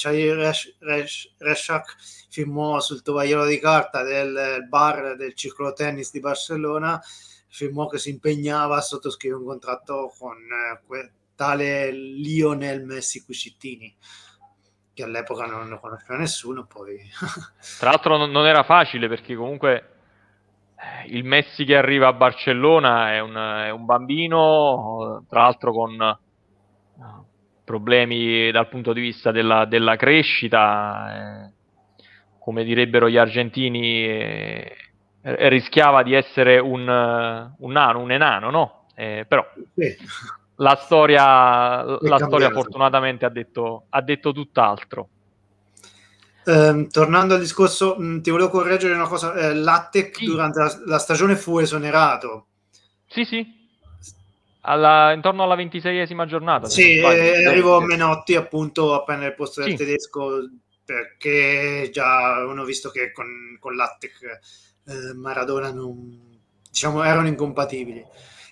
Reshak firmò sul tovagliolo di carta del bar del Circolo Tennis di Barcellona firmò che si impegnava a sottoscrivere un contratto con eh, tale Lionel Messi Cuscittini che all'epoca non lo conosceva nessuno poi tra l'altro non, non era facile perché comunque eh, il Messi che arriva a Barcellona è un, è un bambino, tra l'altro con eh, problemi dal punto di vista della, della crescita, eh, come direbbero gli argentini, eh, eh rischiava di essere un, eh, un nano, un enano, no? Eh, però sì. la storia, la storia fortunatamente ha detto, ha detto tutt'altro. Eh, tornando al discorso, mh, mm, ti volevo correggere una cosa. Eh, Lattec sì. durante la, la, stagione fu esonerato. Sì, sì alla, intorno alla ventiseiesima giornata. Sì, eh, arrivò a Menotti appunto appena il posto del sì. tedesco perché già avevano visto che con, con Lattec eh, Maradona non, diciamo, erano incompatibili.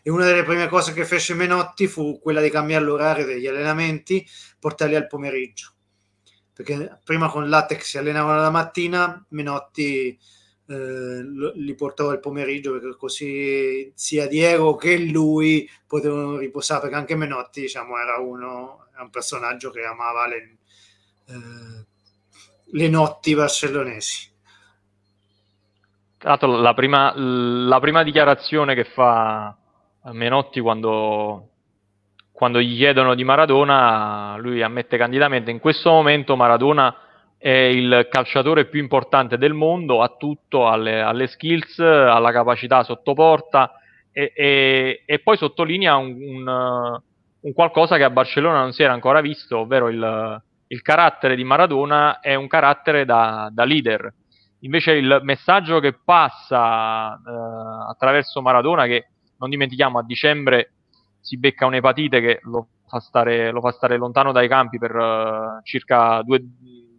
E una delle prime cose che fece Menotti fu quella di cambiare l'orario degli allenamenti, portarli al pomeriggio. Perché prima con Lattec si allenavano la mattina, Menotti eh, li portavo al pomeriggio perché così sia Diego che lui potevano riposare perché anche Menotti diciamo era uno un personaggio che amava le, eh, le notti barcellonesi tra l'altro la prima, la prima dichiarazione che fa Menotti quando quando gli chiedono di Maradona, lui ammette candidamente in questo momento Maradona è il calciatore più importante del mondo, ha tutto, ha le skills, ha la capacità sottoporta e, e, e poi sottolinea un, un, un, qualcosa che a Barcellona non si era ancora visto, ovvero il, il carattere di Maradona è un carattere da, da leader. Invece il messaggio che passa eh, attraverso Maradona, che non dimentichiamo a dicembre si becca un'epatite che lo fa stare, lo fa stare lontano dai campi per uh, circa due,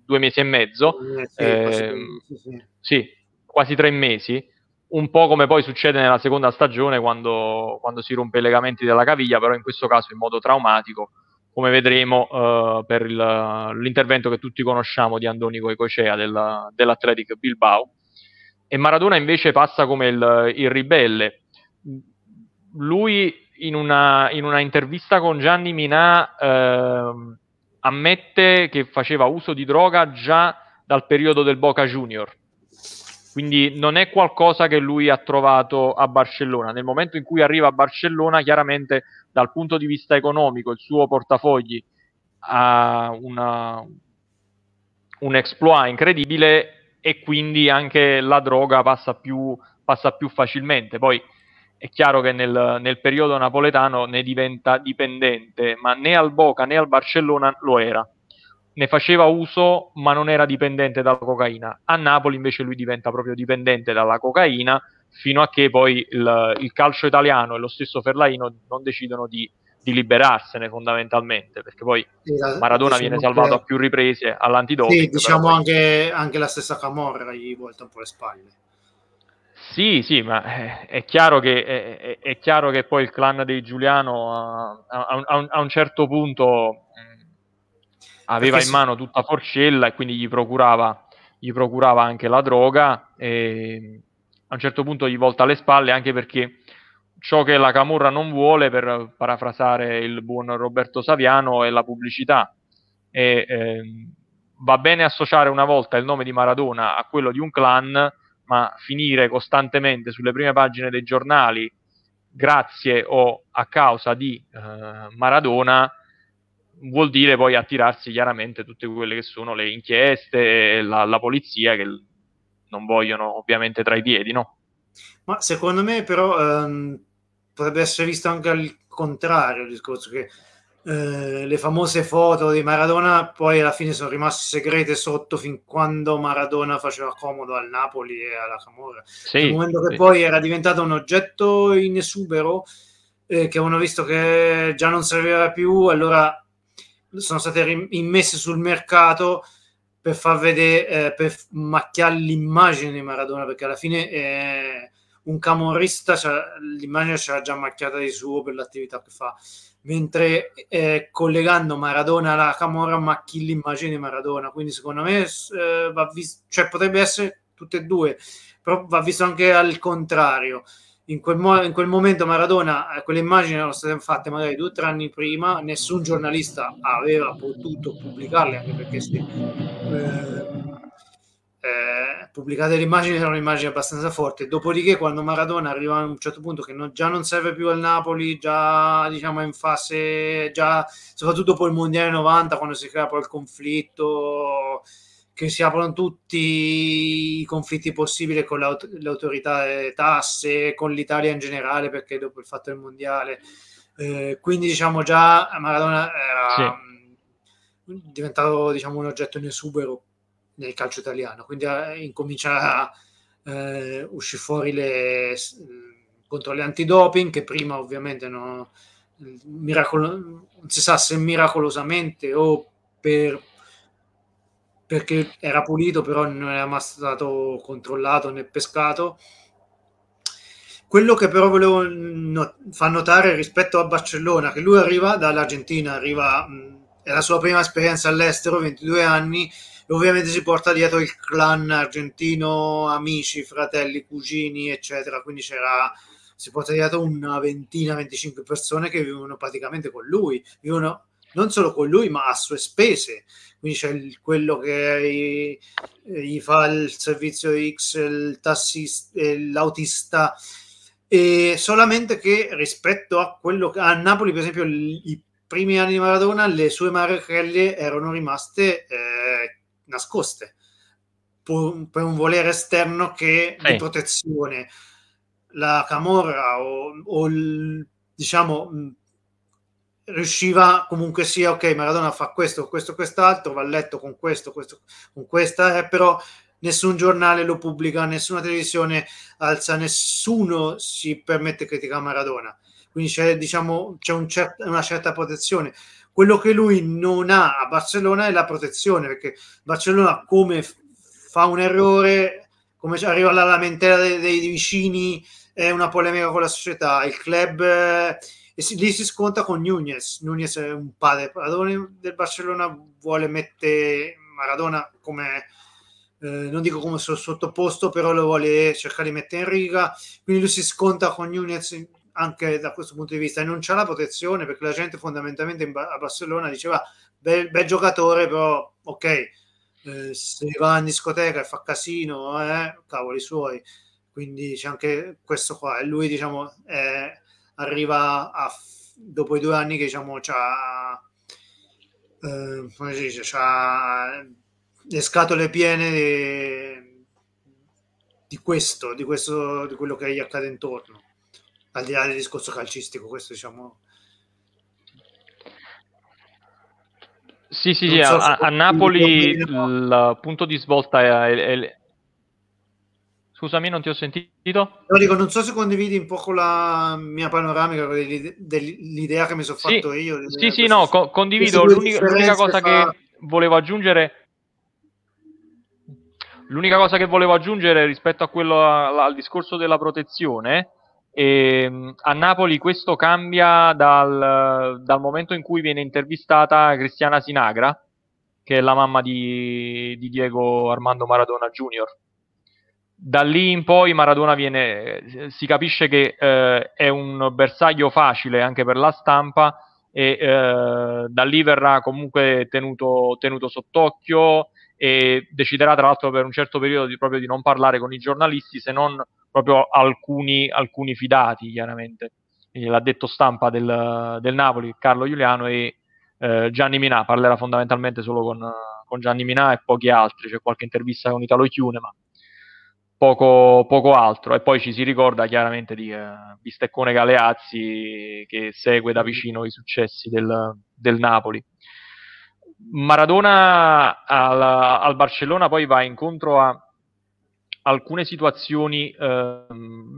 due mesi e mezzo, eh, sì, eh, sì, sì. quasi tre mesi, un po' come poi succede nella seconda stagione quando, quando, si rompe i legamenti della caviglia, però in questo caso in modo traumatico, come vedremo eh, per il, l'intervento che tutti conosciamo di Andonico Ecocea del, dell'Athletic Bilbao. E Maradona invece passa come il, il ribelle. Lui in una, in una, intervista con Gianni Minà... Eh, ammette che faceva uso di droga già dal periodo del Boca Junior. Quindi non è qualcosa che lui ha trovato a Barcellona. Nel momento in cui arriva a Barcellona, chiaramente dal punto di vista economico, il suo portafogli ha una, un exploit incredibile e quindi anche la droga passa più, passa più facilmente. Poi è chiaro che nel, nel, periodo napoletano ne diventa dipendente, ma né al Boca né al Barcellona lo era. Ne faceva uso, ma non era dipendente dalla cocaina. A Napoli invece lui diventa proprio dipendente dalla cocaina, fino a che poi il, il calcio italiano e lo stesso Ferlaino non decidono di, di liberarsene fondamentalmente, perché poi Maradona diciamo viene salvato che... a più riprese all'antidoping. Sì, diciamo poi... anche, anche la stessa Camorra gli volta un po' le spalle. Sì, sì, ma è, eh, è, chiaro che, è, è, chiaro che, poi il clan dei Giuliano a, a, a, un, a un, certo punto mm, aveva Perché in mano tutta Forcella e quindi gli procurava, gli procurava anche la droga e a un certo punto gli volta le spalle anche perché ciò che la Camorra non vuole, per parafrasare il buon Roberto Saviano, è la pubblicità. E, eh, va bene associare una volta il nome di Maradona a quello di un clan, ma finire costantemente sulle prime pagine dei giornali grazie o a causa di eh, Maradona vuol dire poi attirarsi chiaramente tutte quelle che sono le inchieste, la, la polizia che non vogliono ovviamente tra i piedi, no? Ma secondo me però ehm, potrebbe essere visto anche al contrario il discorso che eh, le famose foto di Maradona poi alla fine sono rimaste segrete sotto fin quando Maradona faceva comodo al Napoli e alla Camorra. Sì, Nel momento sì. che poi era diventato un oggetto in esubero, eh, che avevano visto che già non serviva più, allora sono state immesse sul mercato per far vedere, eh, per macchiare l'immagine di Maradona, perché alla fine... Eh, un camorrista l'immagine ce l'ha già macchiata di suo per l'attività che fa mentre eh, collegando Maradona alla Camorra macchi l'immagine di Maradona quindi secondo me eh, va visto cioè potrebbe essere tutte e due però va visto anche al contrario in quel, mo- in quel momento Maradona eh, quelle immagini erano state fatte magari due o tre anni prima nessun giornalista aveva potuto pubblicarle anche perché sì, eh, eh, pubblicate immagini era un'immagine abbastanza forte. Dopodiché, quando Maradona arriva a un certo punto che non, già non serve più al Napoli, già diciamo in fase, già, soprattutto dopo il Mondiale 90, quando si crea poi il conflitto, che si aprono tutti i conflitti possibili con l'aut- le autorità delle tasse, con l'Italia in generale, perché dopo il fatto del Mondiale. Eh, quindi diciamo già Maradona era sì. Mm, diventato diciamo, un oggetto in esubero nel calcio italiano, quindi eh, incomincia a eh, uscire fuori le, controlli antidoping che prima ovviamente non, miracolo, non si sa se miracolosamente o per, perché era pulito però non era mai stato controllato né pescato. Quello che però volevo not- far notare rispetto a Barcellona, che lui arriva dall'Argentina, arriva, è la sua prima esperienza all'estero, 22 anni, e ovviamente si porta dietro il clan argentino, amici, fratelli, cugini, eccetera. Quindi c'era si porta dietro una ventina, 25 persone che vivono praticamente con lui, vivono non solo con lui, ma a sue spese. Quindi c'è il, quello che gli, gli, fa il servizio X, il tassista, eh, l'autista. E solamente che rispetto a quello che a Napoli, per esempio, i primi anni di Maradona, le sue marchelle erano rimaste eh, nascoste per un volere esterno che di eh. protezione. La Camorra o, o il, diciamo mm, riusciva comunque sia ok Maradona fa questo, questo, quest'altro va a letto con questo, questo, con questa eh, però nessun giornale lo pubblica nessuna televisione alza nessuno si permette critica Maradona quindi c'è diciamo c'è un cer- una certa protezione quello che lui non ha a Barcellona è la protezione, perché Barcellona come fa un errore, come arriva la lamentela dei, dei vicini, è una polemica con la società, il club... Eh, e si, lì si sconta con Nunez. Nunez è un padre. Maradona del Barcellona vuole mettere Maradona come eh, non dico come sottoposto, però lo vuole cercare di mettere in riga. Quindi lui si sconta con Nunez anche da questo punto di vista, e non c'è la protezione perché la gente fondamentalmente ba- a Barcellona diceva bel, bel giocatore, però ok, eh, se va in discoteca e fa casino, eh, cavoli suoi, quindi c'è anche questo qua e lui diciamo eh, arriva a, dopo i due anni che diciamo c'ha, eh, come si dice, c'ha le scatole piene di, di questo, di questo, di quello che gli accade intorno al di là del discorso calcistico, questo diciamo... Sì, sì, sì so a, a, Napoli il punto di svolta è, è, è... Scusami, non ti ho sentito. No, dico, non so se condividi un po' con la mia panoramica dell'idea che mi sono fatto sì, io. Sì, sì, no, co- condivido. L'unica, l'unica, cosa fa... che volevo aggiungere. L'unica cosa che volevo aggiungere rispetto a quello, al, al discorso della protezione e, ehm, a Napoli questo cambia dal, dal, momento in cui viene intervistata Cristiana Sinagra, che è la mamma di, di Diego Armando Maradona Jr. Da lì in poi Maradona viene, si capisce che eh, è un bersaglio facile anche per la stampa e eh, da lì verrà comunque tenuto, tenuto sott'occhio e deciderà tra l'altro per un certo periodo di, proprio di non parlare con i giornalisti se non proprio alcuni, alcuni fidati chiaramente. L'ha detto stampa del, del Napoli, Carlo Giuliano e eh, Gianni Minà, parlerà fondamentalmente solo con, con, Gianni Minà e pochi altri, c'è qualche intervista con Italo Chiune, ma poco, poco altro. E poi ci si ricorda chiaramente di eh, Bisteccone Galeazzi che segue da vicino i successi del, del Napoli. Maradona al, al Barcellona poi va incontro a alcune situazioni eh,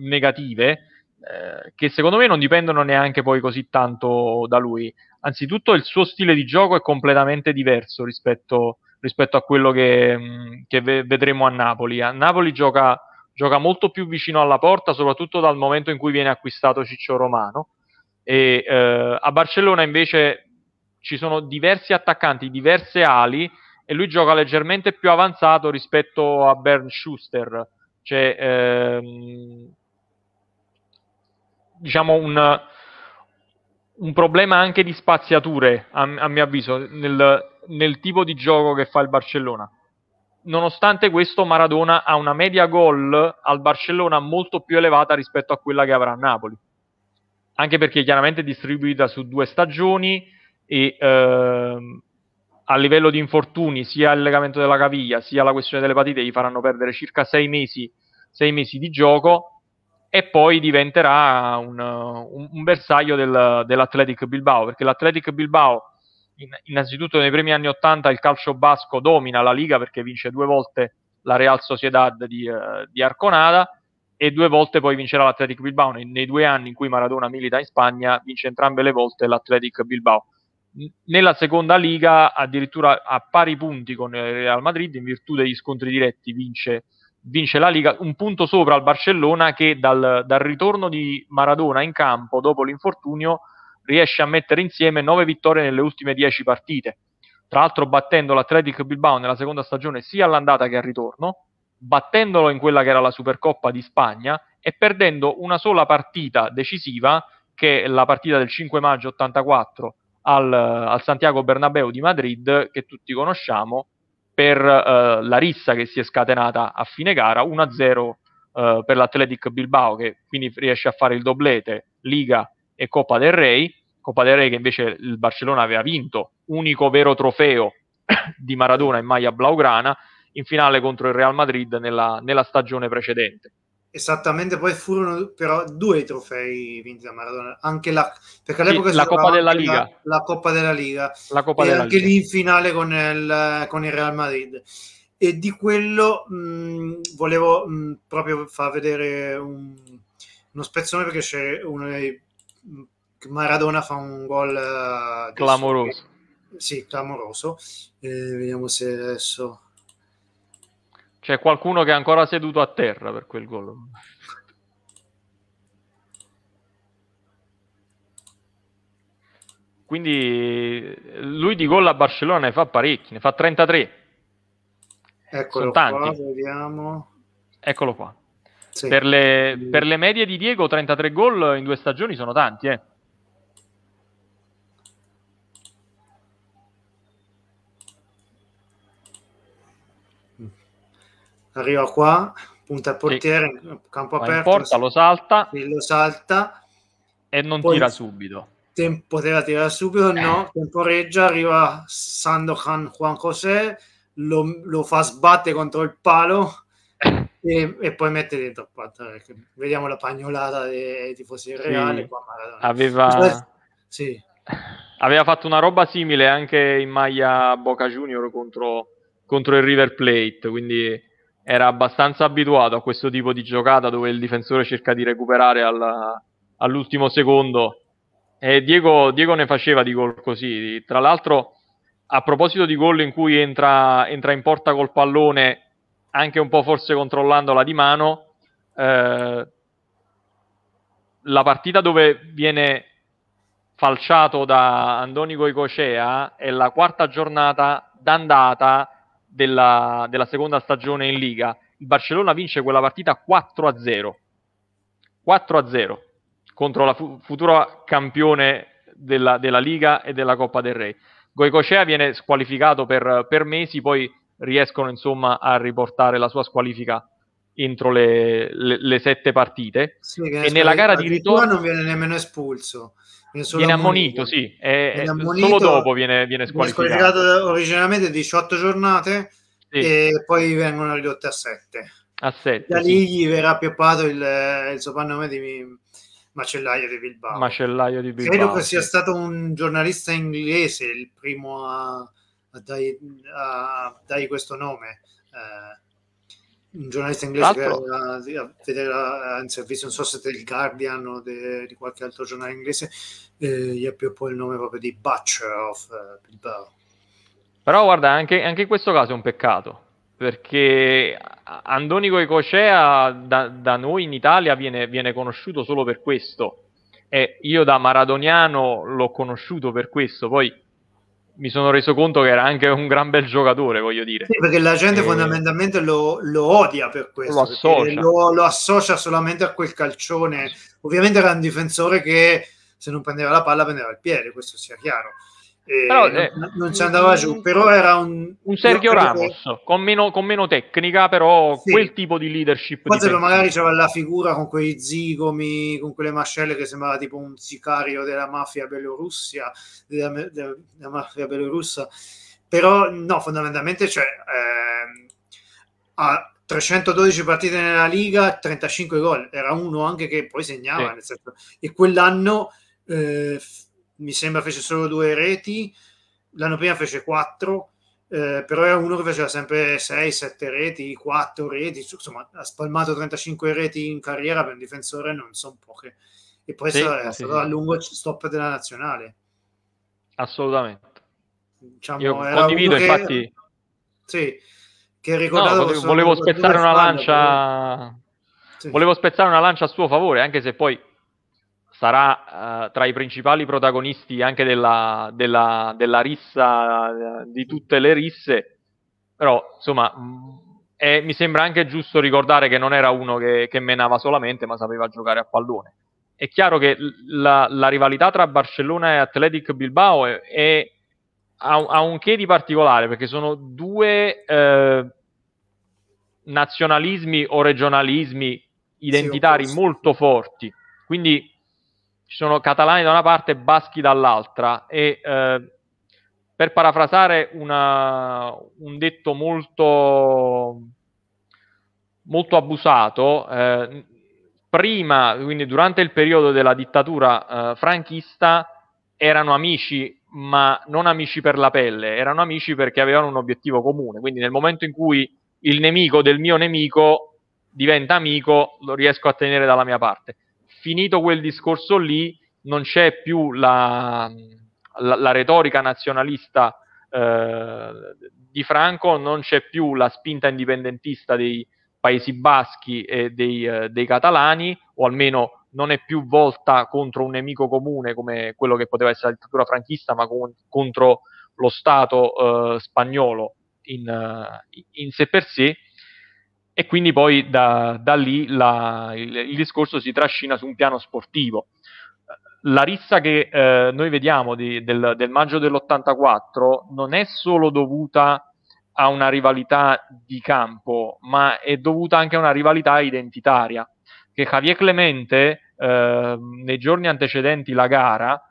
negative eh, che secondo me non dipendono neanche poi così tanto da lui. Anzitutto il suo stile di gioco è completamente diverso rispetto, rispetto a quello che, mm, che ve- vedremo a Napoli. A Napoli gioca, gioca, molto più vicino alla porta, soprattutto dal momento in cui viene acquistato Ciccio Romano. E, eh, a Barcellona invece ci sono diversi attaccanti, diverse ali e lui gioca leggermente più avanzato rispetto a Bern Schuster, C'è cioè, ehm, diciamo un, un, problema anche di spaziature, a, a mio avviso, nel, nel tipo di gioco che fa il Barcellona nonostante questo Maradona ha una media gol al Barcellona molto più elevata rispetto a quella che avrà a Napoli anche perché chiaramente è distribuita su due stagioni e ehm, a livello di infortuni, sia il legamento della caviglia, sia la questione dell'epatite, gli faranno perdere circa sei mesi, sei mesi di gioco e poi diventerà un, un, un bersaglio del, dell'Athletic Bilbao, perché l'Athletic Bilbao, in, innanzitutto nei primi anni 80 il calcio basco domina la Liga perché vince due volte la Real Sociedad di, eh, di Arconada e due volte poi vincerà l'Athletic Bilbao. Nei, nei due anni in cui Maradona milita in Spagna vince entrambe le volte l'Athletic Bilbao nella seconda liga addirittura a pari punti con il Real Madrid in virtù degli scontri diretti vince, vince la Liga un punto sopra al Barcellona che dal, dal, ritorno di Maradona in campo dopo l'infortunio riesce a mettere insieme nove vittorie nelle ultime dieci partite tra l'altro battendo l'Atletic Bilbao nella seconda stagione sia all'andata che al ritorno battendolo in quella che era la Supercoppa di Spagna e perdendo una sola partita decisiva che è la partita del 5 maggio 84 al, al Santiago Bernabeu di Madrid che tutti conosciamo per eh, la rissa che si è scatenata a fine gara 1-0 eh, per l'Athletic Bilbao che quindi riesce a fare il doblete Liga e Coppa del Rey Coppa del Rey che invece il Barcellona aveva vinto, unico vero trofeo di Maradona e Maia Blaugrana in finale contro il Real Madrid nella, nella stagione precedente. Esattamente, poi furono però due i trofei vinti da Maradona, anche la, perché all'epoca sì, la Coppa della Liga. La, la, Coppa della Liga, la Coppa della anche Liga. lì in finale con il, con il, Real Madrid. E di quello mh, volevo mh, proprio far vedere un, uno spezzone perché c'è uno dei, Maradona fa un gol uh, clamoroso. sì, clamoroso. Eh, vediamo se adesso c'è qualcuno che è ancora seduto a terra per quel gol. Quindi lui di gol a Barcellona ne fa parecchi, ne fa 33. Eccolo qua, vediamo. Eccolo qua. Sì. Per, le, per, le, medie di Diego 33 gol in due stagioni sono tanti, eh. arriva qua, punta il portiere, sì. campo Ma aperto, porta, lo salta, lo salta e non poi, tira subito. Tem- poteva tirare subito, eh. no, temporeggia, arriva Sandokan Juan José, lo, lo fa sbattere contro il palo eh. e, e, poi mette dentro. Eh, vediamo la pagnolata dei tifosi sì. reali. Aveva... sì. Aveva fatto una roba simile anche in maglia Boca Junior contro, contro il River Plate, quindi era abbastanza abituato a questo tipo di giocata dove il difensore cerca di recuperare alla, all'ultimo secondo e Diego, Diego, ne faceva di gol così. Tra l'altro, a proposito di gol in cui entra, entra in porta col pallone, anche un po' forse controllandola di mano, eh, la partita dove viene falciato da Andonico Icocea è la quarta giornata d'andata della, della, seconda stagione in Liga. Il Barcellona vince quella partita 4-0. 4-0 contro la fu- futura campione della, della, Liga e della Coppa del Re. Goicocea viene squalificato per, per mesi, poi riescono insomma a riportare la sua squalifica entro le, le, le sette partite. Sì, e nella gara di ritorno non viene nemmeno espulso viene ammonito, ammonito sì, è, viene ammonito, solo dopo viene, viene squalificato. Viene originariamente 18 giornate sì. e poi vengono ridotte a 7. A 7 da lì sì. gli verrà pioppato il, il soprannome di Macellaio di Bilbao. Macellaio di Bilbao. Credo che sia stato un giornalista inglese il primo a, a, dai, a dargli questo nome. Eh, un giornalista inglese che era a vedere anzi ha visto non so se del Guardian o de, di qualche altro giornale inglese eh, gli appiò poi il nome proprio di Butcher of uh, Bilbao però guarda anche, anche, in questo caso è un peccato perché Andonico Ecocea da, da noi in Italia viene, viene conosciuto solo per questo e io da maradoniano l'ho conosciuto per questo poi mi sono reso conto che era anche un gran bel giocatore, voglio dire. Sì, perché la gente e... fondamentalmente lo, lo, odia per questo. Lo associa. Lo, lo associa. solamente a quel calcione. Ovviamente era un difensore che se non prendeva la palla prendeva il piede, questo sia chiaro. Però, eh, non, non ci andava giù, però era un... un Sergio Ramos, che... con, meno, con, meno, tecnica, però sì. quel tipo di leadership. di magari c'era la figura con quei zigomi, con quelle mascelle che sembrava tipo un sicario della mafia bielorussia, della, della, della mafia belorussa, però no, fondamentalmente cioè, eh, a 312 partite nella Liga, 35 gol, era uno anche che poi segnava, sì. senso, e quell'anno... Eh, mi sembra fece solo due reti, l'anno prima fece quattro, eh, però era uno che faceva sempre 6-7 reti, 4 reti, insomma ha spalmato 35 reti in carriera per un difensore, non sono poche. E poi sì, è stato sì. a lungo stop della nazionale. Assolutamente. Diciamo, Io condivido, che, infatti... Sì, che ricordavo... No, volevo, spezzare una lancia... Sì. Volevo spezzare una lancia a suo favore, anche se poi sarà eh, tra i principali protagonisti anche della, della, della rissa, eh, di tutte le risse, però insomma è, mm, eh, mi sembra anche giusto ricordare che non era uno che, che menava solamente, ma sapeva giocare a pallone. È chiaro che la, la rivalità tra Barcellona e Athletic Bilbao è, è, ha, ha, un che di particolare, perché sono due eh, nazionalismi o regionalismi identitari molto forti. Quindi ci sono catalani da una parte e baschi dall'altra e eh, per parafrasare una, un detto molto, molto abusato, eh, prima, quindi durante il periodo della dittatura eh, franchista, erano amici, ma non amici per la pelle, erano amici perché avevano un obiettivo comune. Quindi nel momento in cui il nemico del mio nemico diventa amico, lo riesco a tenere dalla mia parte finito quel discorso lì, non c'è più la, la, la retorica nazionalista eh, di Franco, non c'è più la spinta indipendentista dei Paesi Baschi e dei, eh, dei, catalani, o almeno non è più volta contro un nemico comune come quello che poteva essere la dittatura franchista, ma con, contro lo Stato eh, spagnolo in, eh, in sé per sé e quindi poi da, da lì la, il, il, discorso si trascina su un piano sportivo. La rissa che eh, noi vediamo di, del, del, maggio dell'84 non è solo dovuta a una rivalità di campo, ma è dovuta anche a una rivalità identitaria, che Javier Clemente eh, nei giorni antecedenti la gara eh,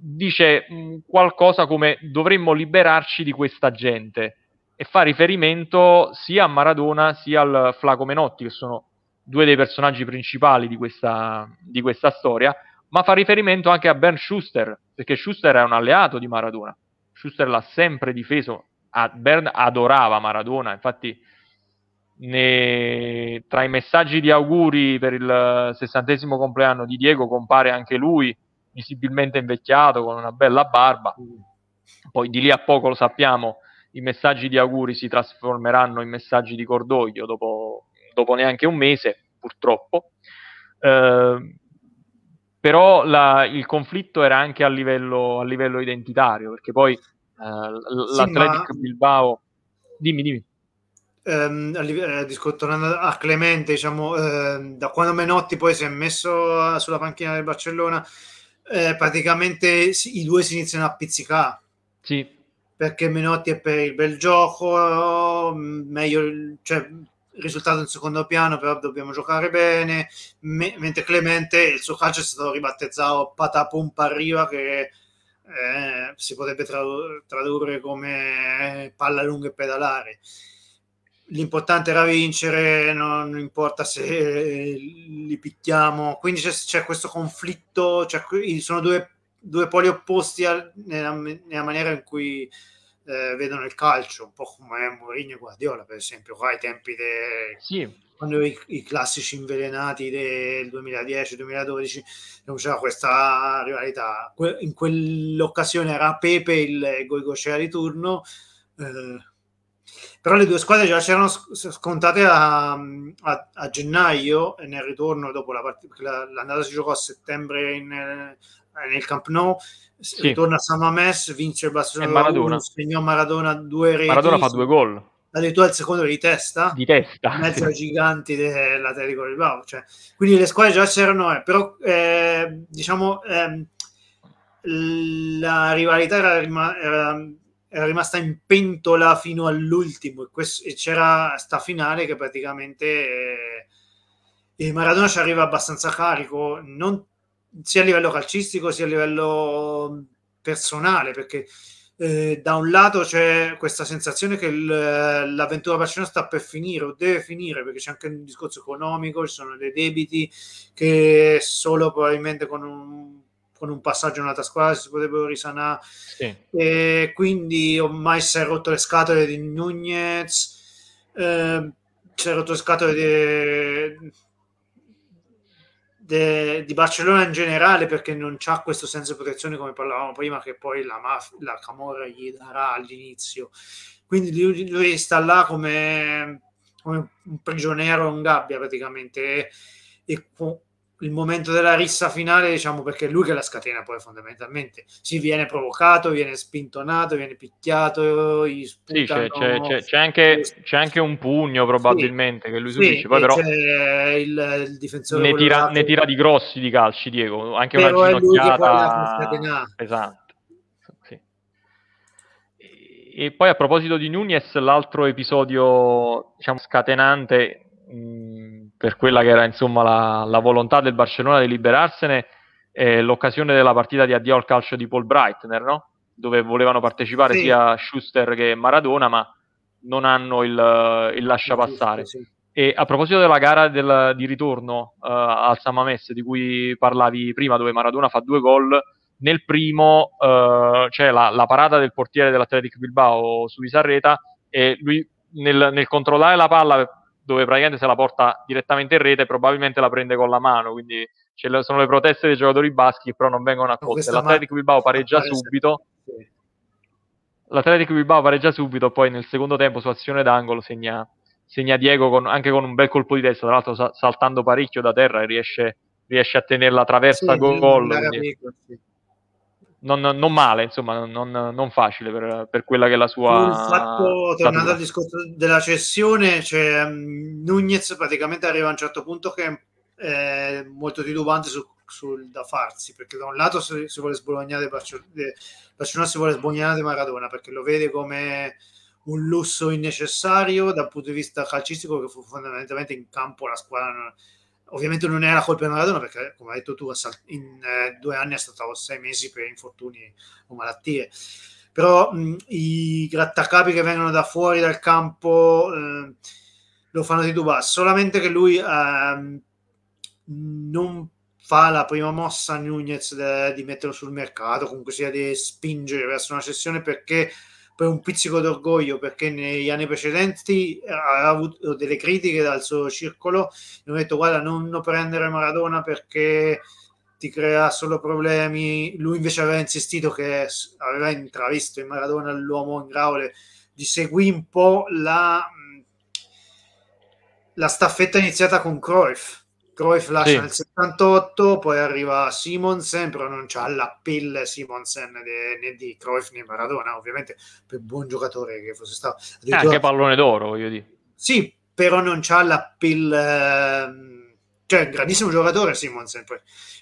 dice mh, mm, qualcosa come dovremmo liberarci di questa gente e fa riferimento sia a Maradona sia al Flaco Menotti, che sono due dei personaggi principali di questa, di questa storia, ma fa riferimento anche a Bernd Schuster, perché Schuster è un alleato di Maradona. Schuster l'ha sempre difeso, Bernd adorava Maradona, infatti ne... tra i messaggi di auguri per il sessantesimo compleanno di Diego compare anche lui, visibilmente invecchiato, con una bella barba, mm. poi di lì a poco lo sappiamo, i messaggi di auguri si trasformeranno in messaggi di cordoglio dopo, dopo neanche un mese, purtroppo. Eh, però la, il conflitto era anche a livello, a livello identitario, perché poi eh, l'Atletic sì, ma... Bilbao... Dimmi, dimmi. Ehm, eh, tornando a Clemente, diciamo, eh, da quando Menotti poi si è messo eh, sulla panchina del Barcellona, eh, praticamente i due si iniziano a pizzicare. Sì perché Menotti è per il bel gioco, meglio, cioè, risultato in secondo piano, però dobbiamo giocare bene, Me- mentre Clemente il suo calcio è stato ribattezzato patapumpa arriva che eh, si potrebbe tra- tradurre come eh, palla lunga e pedalare. L'importante era vincere, non importa se eh, li picchiamo. Quindi c'è, c'è questo conflitto, cioè, sono due due poli opposti al, nella, nella, maniera in cui eh, vedono il calcio, un po' come Mourinho e Guardiola, per esempio, qua ai tempi dei, sì. quando i, i, classici invelenati del 2010-2012 non c'era questa rivalità. Que- in quell'occasione era Pepe il Goigocea di turno. Eh, però le due squadre già c'erano scontate a, a, a gennaio nel ritorno dopo la partita l'andata si giocò a settembre in, eh, nel Camp Nou, sì. torna a San Mamés, vince il Barcellona, Maradona. Uno, segnò Maradona due reti. Maradona fa due gol. Addirittura il secondo di testa, di testa mezzo sì. ai giganti dell'Atletico Bilbao. Cioè, quindi le squadre già c'erano, eh, però eh, diciamo eh, la rivalità era, rim- era, era, rimasta in pentola fino all'ultimo e, quest- e c'era sta finale che praticamente... Eh, e Maradona ci arriva abbastanza carico, non sia a livello calcistico sia a livello personale, perché eh, da un lato c'è questa sensazione che il, l'avventura Pacino sta per finire o deve finire perché c'è anche un discorso economico, ci sono dei debiti che solo probabilmente con un, con un passaggio in un'altra squadra si potrebbero risanare. Sì. E quindi ormai si è rotto le scatole di Nunez, eh, si è rotto le scatole di de, di Barcellona in generale perché non c'ha questo senso di protezione come parlavamo prima che poi la, maf- la Camorra gli darà all'inizio quindi lui, lui sta là come, come, un prigioniero in gabbia praticamente e, e il momento della rissa finale, diciamo, perché è lui che la scatena poi fondamentalmente. Si viene provocato, viene spintonato, viene picchiato, gli sputano, sì, c'è, c'è, c'è, anche, c'è, anche, un pugno probabilmente sì, che lui subisce, sì, poi però il, il, difensore ne tira, ne tira, di grossi di calci, Diego, anche una ginocchiata. Esatto. E, e poi a proposito di Nunes, l'altro episodio diciamo, scatenante per quella che era insomma la, la volontà del Barcellona di liberarsene eh, l'occasione della partita di addio al calcio di Paul Breitner, no? dove volevano partecipare sì. sia Schuster che Maradona, ma non hanno il, il lascia passare. Sì, sì. E a proposito della gara del, di ritorno uh, al Samames di cui parlavi prima, dove Maradona fa due gol, nel primo uh, c'è la, la, parata del portiere dell'Atletic Bilbao su Isarreta e lui nel, nel controllare la palla dove praticamente se la porta direttamente in rete probabilmente la prende con la mano, quindi le, sono le proteste dei giocatori baschi però non vengono accolte. L'Atletico Bilbao pareggia subito. Sì. L'Atletico Bilbao pareggia subito, poi nel secondo tempo su azione d'angolo segna, segna Diego con, anche con un bel colpo di testa, tra l'altro sa, saltando parecchio da terra riesce, riesce a tenerla traversa sì, con gol. sì non, non, male, insomma, non, non facile per, per, quella che è la sua. Infatti, tornando al discorso della cessione, cioè, mm, Nunez praticamente arriva a un certo punto che è eh, molto titubante su, sul da farsi, perché da un lato si, si vuole sbolognare eh, Barcellona si vuole sbolognare Maradona, perché lo vede come un lusso innecessario dal punto di vista calcistico che fu fondamentalmente in campo la squadra non, Ovviamente non era colpa di Maradona perché, come hai detto tu, in eh, due anni è stato sei mesi per infortuni o malattie. Però mh, i grattacapi che vengono da fuori dal campo eh, lo fanno di Dubà, solamente che lui eh, non fa la prima mossa a Nunez de, di metterlo sul mercato, comunque sia di spingere verso una cessione perché per un pizzico d'orgoglio perché negli anni precedenti ha eh, avuto delle critiche dal suo circolo e ho detto guarda non prendere Maradona perché ti crea solo problemi lui invece aveva insistito che aveva intravisto in Maradona l'uomo in graule di seguì un po' la, mm, la staffetta iniziata con Cruyff Cruyff lascia sì. nel 78, poi arriva Simonsen, però non c'ha la pelle Simonsen né di Cruyff né Maradona, ovviamente per buon giocatore che fosse stato. Eh, anche pallone d'oro, voglio dire. Sì, però non c'ha la pelle... Cioè, grandissimo giocatore Simonsen, poi.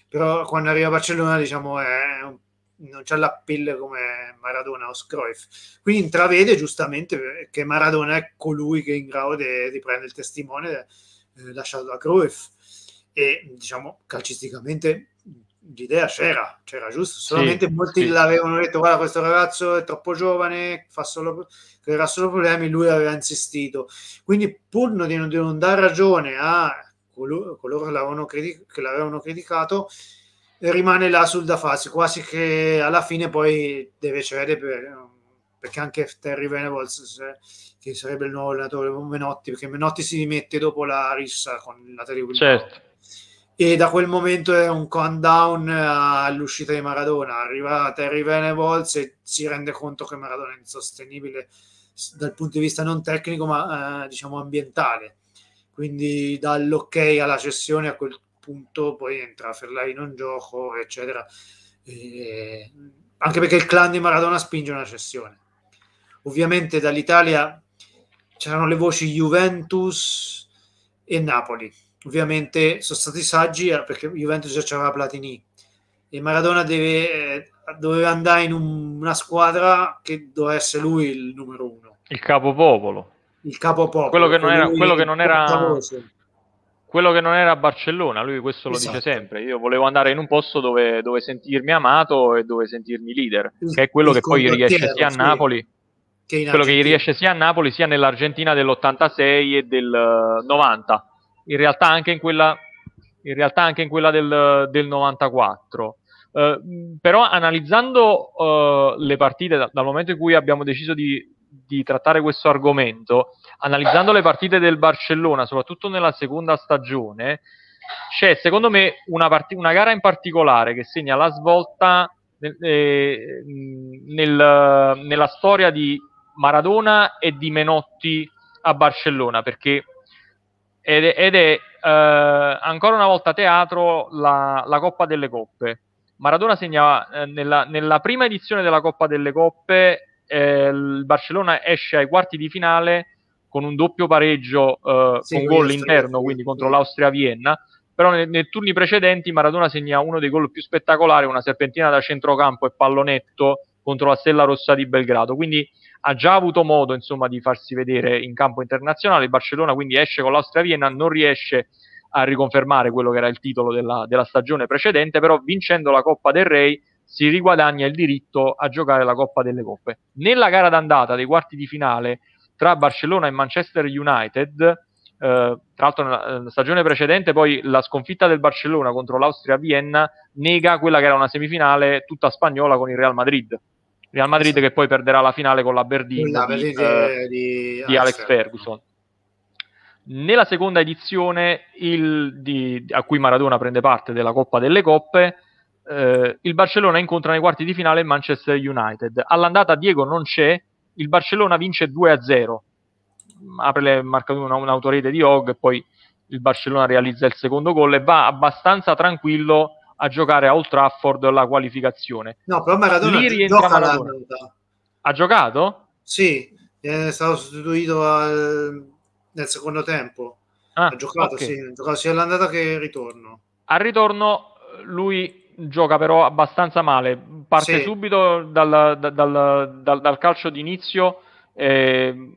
però quando arriva a Barcellona, diciamo, è un non c'ha la pelle come Maradona o Cruyff. Quindi intravede giustamente che Maradona è colui che è in grado di prendere il testimone eh, lasciato da Cruyff e diciamo calcisticamente l'idea c'era, c'era giusto, solamente sì, molti sì. l'avevano detto guarda questo ragazzo è troppo giovane, fa solo, creerà solo problemi, lui aveva insistito. Quindi pur di non, di non dar ragione a coloro, coloro che, l'avevano critico, che l'avevano, criticato, rimane là sul da farsi, quasi che alla fine poi deve cedere per, perché anche Terry Venables, che sarebbe il nuovo allenatore Menotti, perché Menotti si dimette dopo la rissa con la terribilità. Certo e da quel momento è un countdown eh, all'uscita di Maradona. Arriva Terry Venables e si rende conto che Maradona è insostenibile dal punto di vista non tecnico ma eh, diciamo ambientale. Quindi dall'ok alla cessione a quel punto poi entra Ferlai non gioco, eccetera. E... Anche perché il clan di Maradona spinge una cessione. Ovviamente dall'Italia c'erano le voci Juventus e Napoli ovviamente sono stati saggi eh, perché Juventus già c'aveva Platini e Maradona deve, eh, doveva andare in un, una squadra che doveva essere lui il numero uno. Il capopopolo. Il capopopolo. Quello che non era... Quello che non era... Quello che non era a Barcellona, lui questo lo esatto. dice sempre. Io volevo andare in un posto dove, dove sentirmi amato e dove sentirmi leader, che è quello che poi riesce sia a Napoli, che quello che gli riesce sia a Napoli sia nell'Argentina dell'86 e del 90 in realtà anche in quella, realtà anche in quella del, del 94. Eh, però analizzando eh, le partite da, dal momento in cui abbiamo deciso di, di trattare questo argomento, analizzando le partite del Barcellona, soprattutto nella seconda stagione, c'è secondo me una, part- una gara in particolare che segna la svolta nel, eh, nel, nella storia di Maradona e di Menotti a Barcellona, perché ed è, ed è eh, ancora una volta teatro la, la Coppa delle Coppe. Maradona segnava eh, nella, nella, prima edizione della Coppa delle Coppe, eh, il Barcellona esce ai quarti di finale con un doppio pareggio eh, sì, con gol interno, quindi contro l'Austria Vienna, però nei, nei, turni precedenti Maradona segna uno dei gol più spettacolari, una serpentina da centrocampo e pallonetto contro la Stella Rossa di Belgrado, quindi ha già avuto modo insomma, di farsi vedere in campo internazionale. Il Barcellona quindi esce con l'Austria Vienna, non riesce a riconfermare quello che era il titolo della, della stagione precedente, però vincendo la Coppa del Re si riguadagna il diritto a giocare la Coppa delle Coppe. Nella gara d'andata dei quarti di finale tra Barcellona e Manchester United, eh, tra l'altro nella eh, stagione precedente poi la sconfitta del Barcellona contro l'Austria Vienna nega quella che era una semifinale tutta spagnola con il Real Madrid Real Madrid che poi perderà la finale con la Berdini di, eh, di, di, Alex Ferguson. Nella seconda edizione il, di, a cui Maradona prende parte della Coppa delle Coppe, eh, il Barcellona incontra nei quarti di finale Manchester United. All'andata Diego non c'è, il Barcellona vince 2-0. Apre le marcature un'autorete di Og, poi il Barcellona realizza il secondo gol e va abbastanza tranquillo a giocare a Old Trafford la qualificazione. No, però Maradona Lì rientra Maradona. Ha giocato? Sì, è stato sostituito al... nel secondo tempo. Ah, ha giocato, okay. sì, giocato sia all'andata che al ritorno. Al ritorno eh, lui gioca però abbastanza male, parte sì. subito dal, dal, dal, dal, calcio d'inizio eh,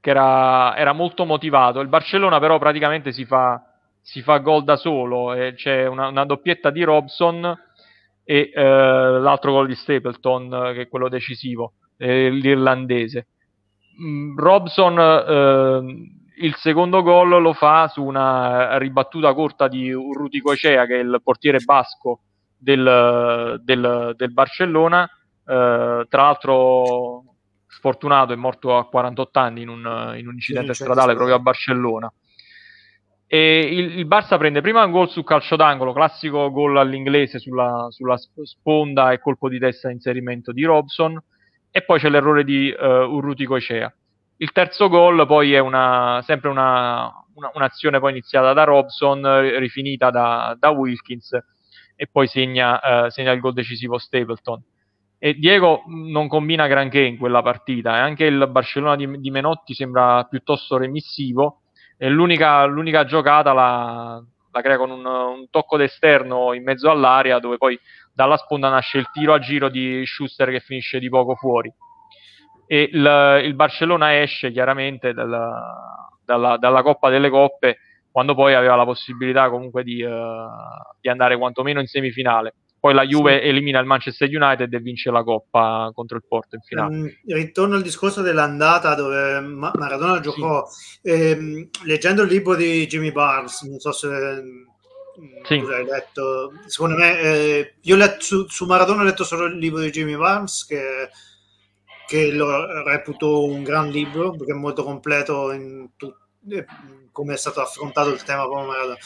che era, era molto motivato, il Barcellona però praticamente si fa, si fa gol da solo, eh, c'è una, una, doppietta di Robson e eh, l'altro gol di Stapleton, eh, che è quello decisivo, eh, l'irlandese. Mm, Robson eh, il secondo gol lo fa su una ribattuta corta di Urruti Coicea, che è il portiere basco del, del, del Barcellona. Eh, tra l'altro, sfortunato, è morto a 48 anni in un, in un incidente certo, stradale proprio a Barcellona. E il, il Barça prende prima un gol su calcio d'angolo, classico gol all'inglese sulla, sulla sponda e colpo di testa inserimento di Robson, e poi c'è l'errore di uh, Urruti Cocea. Il terzo gol poi è una, sempre una, una, un'azione poi iniziata da Robson, rifinita da, da Wilkins, e poi segna, uh, segna il gol decisivo Stapleton. E Diego mm, non combina granché in quella partita, e eh. anche il Barcellona di, di Menotti sembra piuttosto remissivo e l'unica, l'unica giocata la, la, crea con un, un tocco d'esterno in mezzo all'area dove poi dalla sponda nasce il tiro a giro di Schuster che finisce di poco fuori e il, il Barcellona esce chiaramente dalla, dalla, dalla, Coppa delle Coppe quando poi aveva la possibilità comunque di, uh, di andare quantomeno in semifinale poi la Juve sì. elimina il Manchester United e vince la Coppa contro il Porto in finale. Um, ritorno al discorso dell'andata dove Maradona giocò, sì. ehm, leggendo il libro di Jimmy Barnes, non so se mm, sì. l'hai letto, secondo me, eh, io letto, su, su, Maradona ho letto solo il libro di Jimmy Barnes che, che lo reputo un gran libro perché è molto completo in tutto eh, come è stato affrontato il tema con Maradona.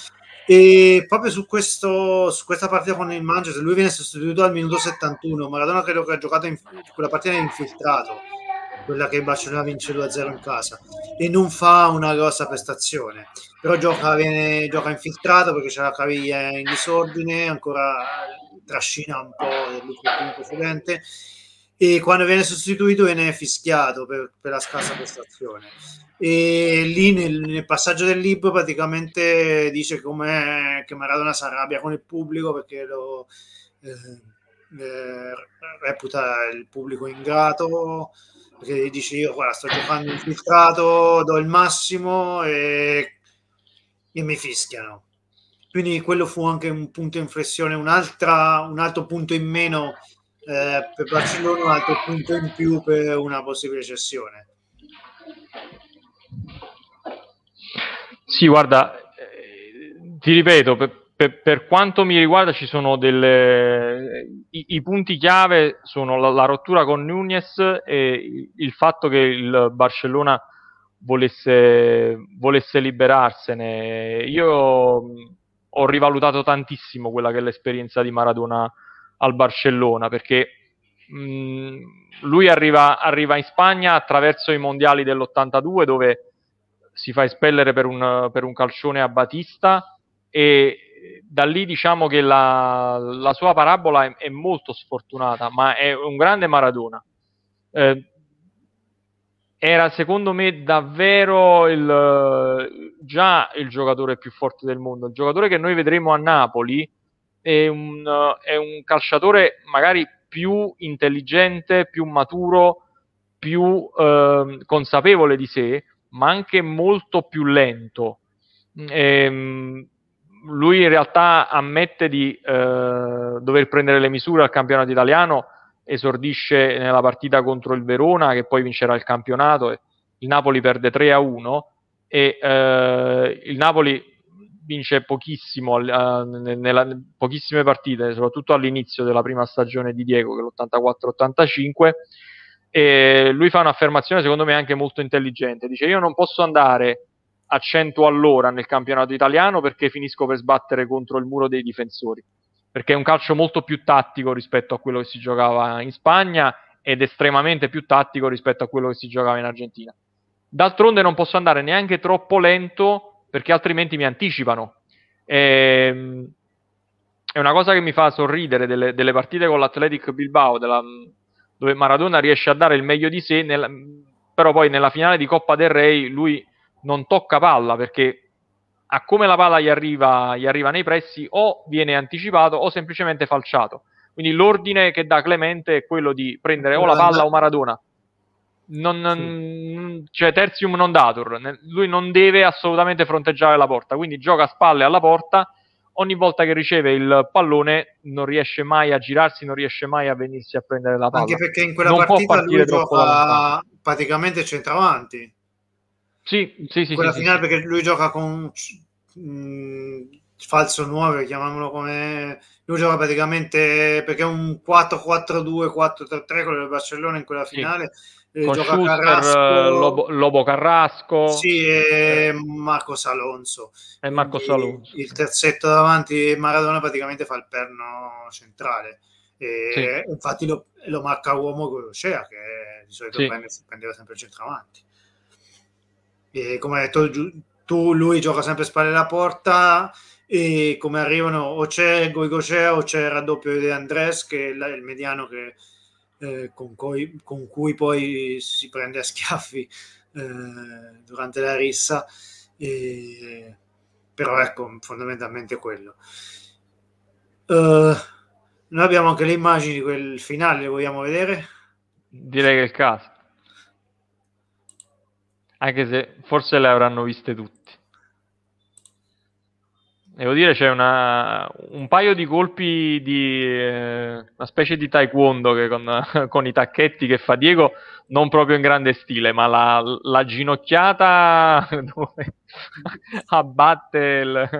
E proprio su, questo, su questa partita con il Manchester, lui viene sostituito al minuto 71. Maradona credo che ha giocato in, quella partita è infiltrato, quella che il Barcellona vince 2-0 in casa, e non fa una grossa prestazione. Però gioca, viene, gioca infiltrato perché c'è la caviglia in disordine, ancora trascina un po' dell'ultimo precedente e quando viene sostituito viene fischiato per, per la scarsa prestazione. E lì nel, nel, passaggio del libro praticamente dice come che Maradona si arrabbia con il pubblico perché lo eh, eh, reputa il pubblico ingrato, perché dice io guarda sto giocando infiltrato, do il massimo e, e mi fischiano. Quindi quello fu anche un punto di inflessione, un altro punto in meno eh, per Barcellona un altro punto in più per una possibile cessione. Sì, guarda, eh, ti ripeto, per, per, per, quanto mi riguarda ci sono delle... I, i punti chiave sono la, la, rottura con Nunes e il, fatto che il Barcellona volesse, volesse liberarsene. Io mm, ho rivalutato tantissimo quella che è l'esperienza di Maradona al Barcellona perché mh, mm, lui arriva, arriva, in Spagna attraverso i mondiali dell'82 dove si fa espellere per un, per un calcione a Batista e da lì diciamo che la, la sua parabola è, è, molto sfortunata ma è un grande Maradona eh, era secondo me davvero il, già il giocatore più forte del mondo il giocatore che noi vedremo a Napoli è un, è un calciatore magari più intelligente, più maturo, più eh, consapevole di sé, ma anche molto più lento. E, ehm, lui in realtà ammette di eh, dover prendere le misure al campionato italiano, esordisce nella partita contro il Verona che poi vincerà il campionato, il Napoli perde 3 a 1 e eh, il Napoli vince pochissimo, eh, nella, pochissime partite, soprattutto all'inizio della prima stagione di Diego, che l'84-85. E lui fa un'affermazione, secondo me, anche molto intelligente. Dice: Io non posso andare a 100 all'ora nel campionato italiano perché finisco per sbattere contro il muro dei difensori. Perché è un calcio molto più tattico rispetto a quello che si giocava in Spagna ed estremamente più tattico rispetto a quello che si giocava in Argentina. D'altronde non posso andare neanche troppo lento perché altrimenti mi anticipano. E, ehm, è una cosa che mi fa sorridere delle, delle partite con l'Atletic Bilbao, della, dove Maradona riesce a dare il meglio di sé, nel, però poi nella finale di Coppa del Rey lui non tocca palla perché a come la palla gli arriva, gli arriva nei pressi o viene anticipato o semplicemente falciato. Quindi l'ordine che dà Clemente è quello di prendere o la palla o Maradona. Non, sì cioè terzium non datur, lui non deve assolutamente fronteggiare la porta, quindi gioca a spalle alla porta, ogni volta che riceve il pallone non riesce mai a girarsi, non riesce mai a venirsi a prendere la palla. Anche perché in quella non partita lui gioca praticamente centravanti. Sì, sì, sì. Quella sì, finale sì. perché lui gioca con mh, mm, falso 9, chiamiamolo come... Lui gioca praticamente perché è un 4-4-2, 4-3-3 con il Barcellona in quella finale. Sì eh, Con gioca Schuster, Carrasco, Lobo, Lobo, Carrasco. Sì, e Marco Salonso E Marcos Alonso. Il terzetto davanti Maradona praticamente fa il perno centrale. Sì. Infatti lo, lo, marca uomo Crocea, che di solito sì. prendeva sempre il centravanti. E come hai detto tu, lui gioca sempre spalle alla porta e come arrivano o c'è Goigocea o c'è il raddoppio di Andres, che è il mediano che eh, con, coi, con, cui poi si prende a schiaffi eh, durante la rissa, e, però ecco fondamentalmente quello. Uh, noi abbiamo anche le immagini di quel finale, le vogliamo vedere? Direi che è il caso. Anche se forse le avranno viste tutti devo dire c'è una, un paio di colpi di eh, una specie di taekwondo che con, con, i tacchetti che fa Diego, non proprio in grande stile, ma la, la ginocchiata dove abbatte il,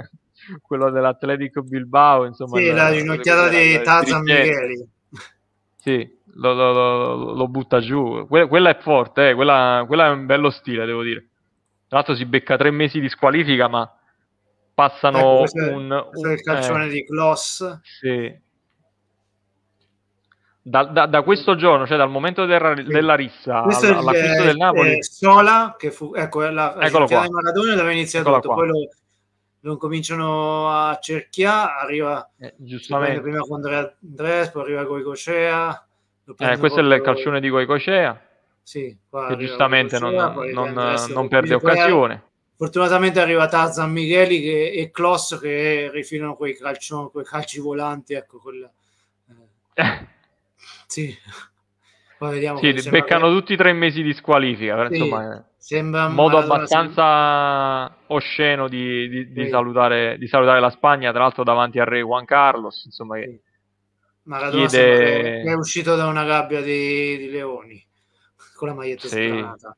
quello dell'Atletico Bilbao, insomma. Sì, la, ginocchiata di Tazan Micheli. Sì, lo, lo, lo, butta giù. Que- quella è forte, eh, quella, quella è un bello stile, devo dire. Tra l'altro si becca tre mesi di squalifica, ma passano ecco, è, un, un il eh, calcione eh, di Gloss sì. da, da, da, questo giorno cioè dal momento della, della rissa questo all, del eh, Napoli Sola che fu ecco la, Eccolo la di Maradona dove inizia Eccolo tutto qua. poi lo, lo, cominciano a cerchiare arriva eh, giustamente prima con Andres poi arriva Goicocea eh, questo è il calcione di Goicocea sì, che giustamente Goicocea, non, non, non perde occasione fortunatamente arriva Tarzan Micheli che, e Kloss che rifilano quei, calcion, quei calci volanti ecco quella, eh. eh. sì poi vediamo sì, beccano che... tutti tre mesi di squalifica sì, insomma eh, sembra un modo abbastanza sem- osceno di, di, di, sì. salutare, di, salutare, la Spagna tra l'altro davanti al re Juan Carlos insomma sì. Maradona chiede... è uscito da una gabbia di, leoni con la maglietta sì. Stranata.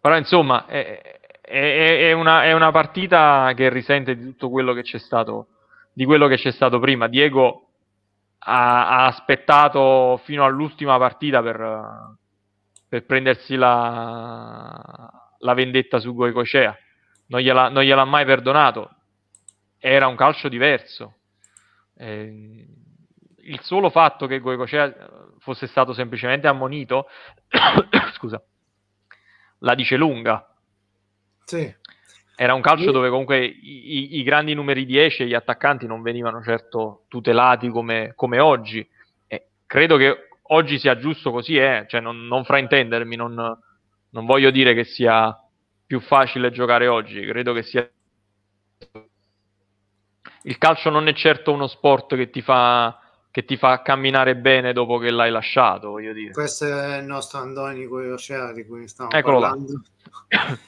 Però insomma è, è, è, una, è, una, partita che risente di tutto quello che c'è stato, di quello che c'è stato prima. Diego ha, ha aspettato fino all'ultima partita per, per prendersi la, la, vendetta su Goicocea. Non gliela, non gliel'ha mai perdonato. Era un calcio diverso. Eh, il solo fatto che Goicocea fosse stato semplicemente ammonito, scusa, la dice lunga. Sì. Era un calcio dove comunque i, i, i grandi numeri 10 e gli attaccanti non venivano certo tutelati come, come oggi. E credo che oggi sia giusto così, eh? cioè, non, non, fraintendermi, non, non voglio dire che sia più facile giocare oggi, credo che sia... Il calcio non è certo uno sport che ti fa che ti fa camminare bene dopo che l'hai lasciato, voglio dire. Questo è il nostro Andonico Ioscea di cui stiamo Eccolo parlando. Là.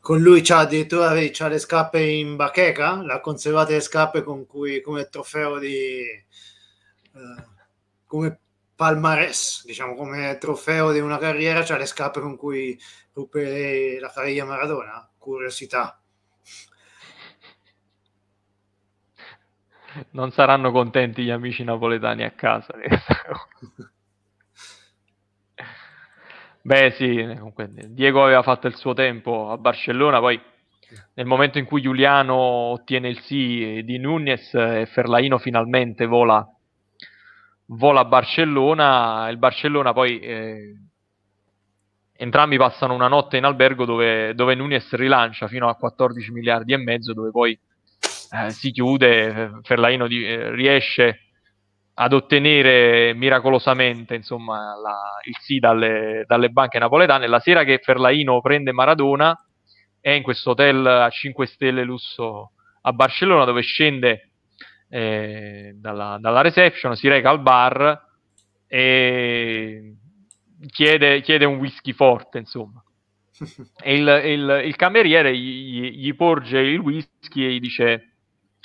Con lui c'ha addirittura c'ha le scarpe in bacheca, l'ha conservate le scarpe con cui, come trofeo di... Eh, come palmares, diciamo come trofeo di una carriera, c'ha le scarpe con cui ruppe la carriera Maradona, curiosità. non saranno contenti gli amici napoletani a casa. Beh sì, comunque Diego aveva fatto il suo tempo a Barcellona, poi nel momento in cui Giuliano ottiene il sì di Nunes e Ferlaino finalmente vola, vola a Barcellona, il Barcellona poi eh, entrambi passano una notte in albergo dove, dove Nunez rilancia fino a 14 miliardi e mezzo, dove poi eh, si chiude, Ferlaino di, eh, riesce ad ottenere miracolosamente insomma, la, il sì dalle, dalle, banche napoletane. La sera che Ferlaino prende Maradona è in questo hotel a 5 stelle lusso a Barcellona dove scende eh, dalla, dalla, reception, si reca al bar e chiede, chiede un whisky forte insomma. e il, il, il cameriere gli, gli porge il whisky e gli dice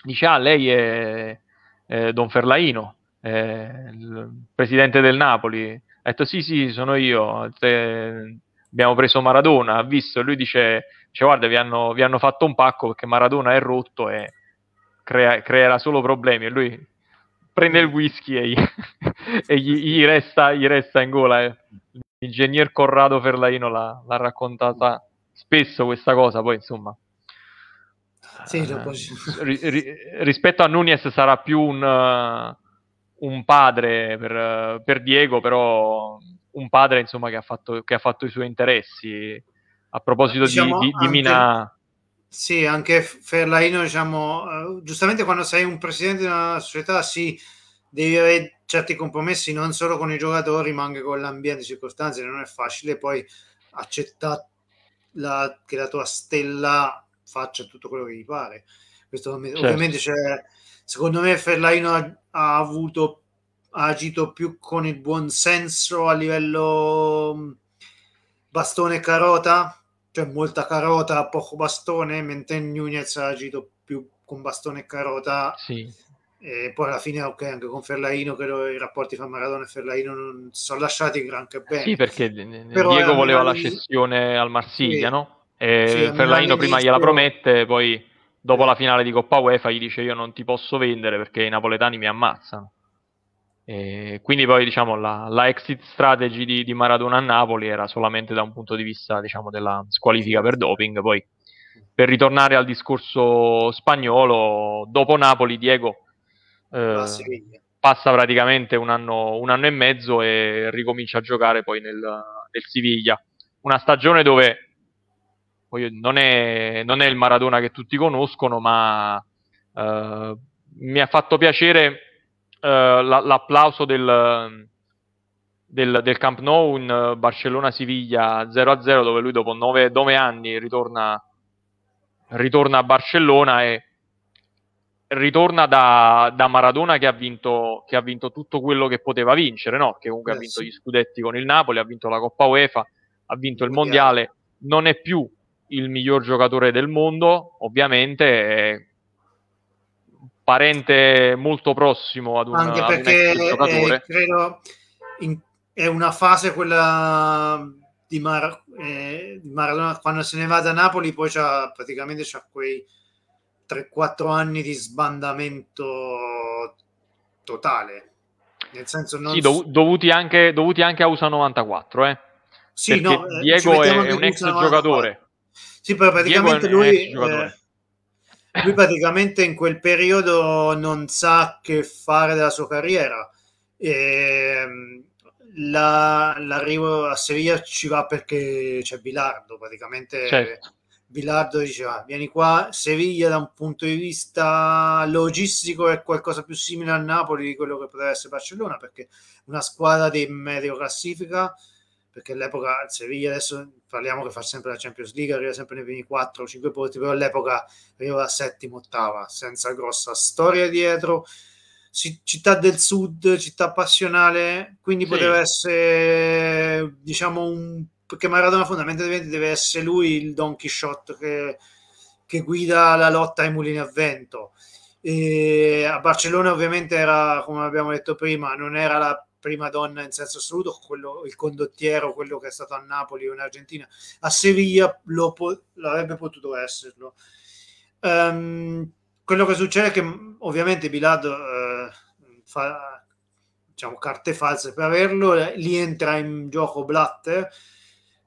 dice ah lei è, è Don Ferlaino, è il presidente del Napoli, ha detto sì sì sono io, Te... abbiamo preso Maradona, ha visto, lui dice, dice guarda vi hanno, vi hanno, fatto un pacco perché Maradona è rotto e crea, creerà solo problemi e lui prende il whisky e gli, e gli, gli, resta, gli resta, in gola. Eh. L'ingegner Corrado Ferlaino l'ha, l'ha raccontata spesso questa cosa, poi insomma sì, uh, ri, ri, rispetto a Nunes sarà più un, uh, un padre per, eh, per, Diego, però un padre insomma, che, ha fatto, che, ha fatto, i suoi interessi. A proposito diciamo di, di, di Mina... Sì, anche Ferlaino, diciamo, uh, giustamente quando sei un presidente di una società, sì, devi avere certi compromessi non solo con i giocatori, ma anche con l'ambiente, circostanze, non è facile poi accettare la, che la tua stella faccia tutto quello che gli pare. Questo, certo. Ovviamente, cioè, secondo me, Ferlaino ha, ha, avuto, ha agito più con il buon senso a livello mm, bastone carota, cioè molta carota, poco bastone, mentre Nunez ha agito più con bastone e carota. Sì. E poi alla fine, ok, anche con Ferlaino, credo i rapporti fra Maradona e Ferlaino non sono lasciati granché bene. Sì, perché Però Diego voleva la cessione al Marsiglia, sì. no? E sì, Ferlaino prima visto... gliela promette, poi dopo la finale di Coppa UEFA gli dice io non ti posso vendere perché i napoletani mi ammazzano. E quindi poi diciamo la, la exit strategy di, di, Maradona a Napoli era solamente da un punto di vista diciamo, della squalifica per doping, poi per ritornare al discorso spagnolo, dopo Napoli Diego eh, passa praticamente un anno, un anno, e mezzo e ricomincia a giocare poi nel, nel Siviglia. Una stagione dove non è, non è, il Maradona che tutti conoscono, ma eh, mi ha fatto piacere eh, l'applauso del, del, del, Camp Nou in eh, Barcellona-Siviglia 0-0, dove lui dopo 9, 9 anni ritorna, ritorna, a Barcellona e ritorna da, da Maradona che ha, vinto, che ha, vinto, tutto quello che poteva vincere, no? che comunque yes. ha eh, vinto gli scudetti con il Napoli, ha vinto la Coppa UEFA, ha vinto il, il mondiale. mondiale, non è più il miglior giocatore del mondo, ovviamente è parente molto prossimo ad un, Anche perché ad giocatore. credo in, è una fase quella di, Mar- eh, di Maradona quando se ne va da Napoli poi c'ha, praticamente c'ha quei 3-4 anni di sbandamento totale nel senso non sì, dovuti, anche, dovuti anche a USA 94 eh? sì, Perché no, eh, Diego è, è un ex giocatore sì, però praticamente Diego lui, eh, lui praticamente in quel periodo non sa che fare della sua carriera. E, ehm, la, l'arrivo a Sevilla ci va perché c'è Bilardo, praticamente certo. Bilardo diceva ah, vieni qua, Sevilla da un punto di vista logistico è qualcosa più simile a Napoli di quello che potrebbe essere Barcellona perché una squadra di medio classifica perché all'epoca il Seviglia adesso parliamo che fa sempre la Champions League, arriva sempre nei primi 4 o 5 punti, però all'epoca arriva settima, ottava, senza grossa storia dietro, città del sud, città passionale, quindi sì. poteva essere diciamo un perché Maradona fondamentalmente deve essere lui il Don Quixote che, che guida la lotta ai mulini a vento. E a Barcellona ovviamente era, come abbiamo detto prima, non era la prima donna in senso assoluto, quello, il condottiero, quello che è stato a Napoli o in Argentina, a Sevilla lo po- avrebbe potuto esserlo. Um, quello che succede è che ovviamente Bilad uh, eh, fa diciamo, carte false per averlo, lì entra in gioco Blatter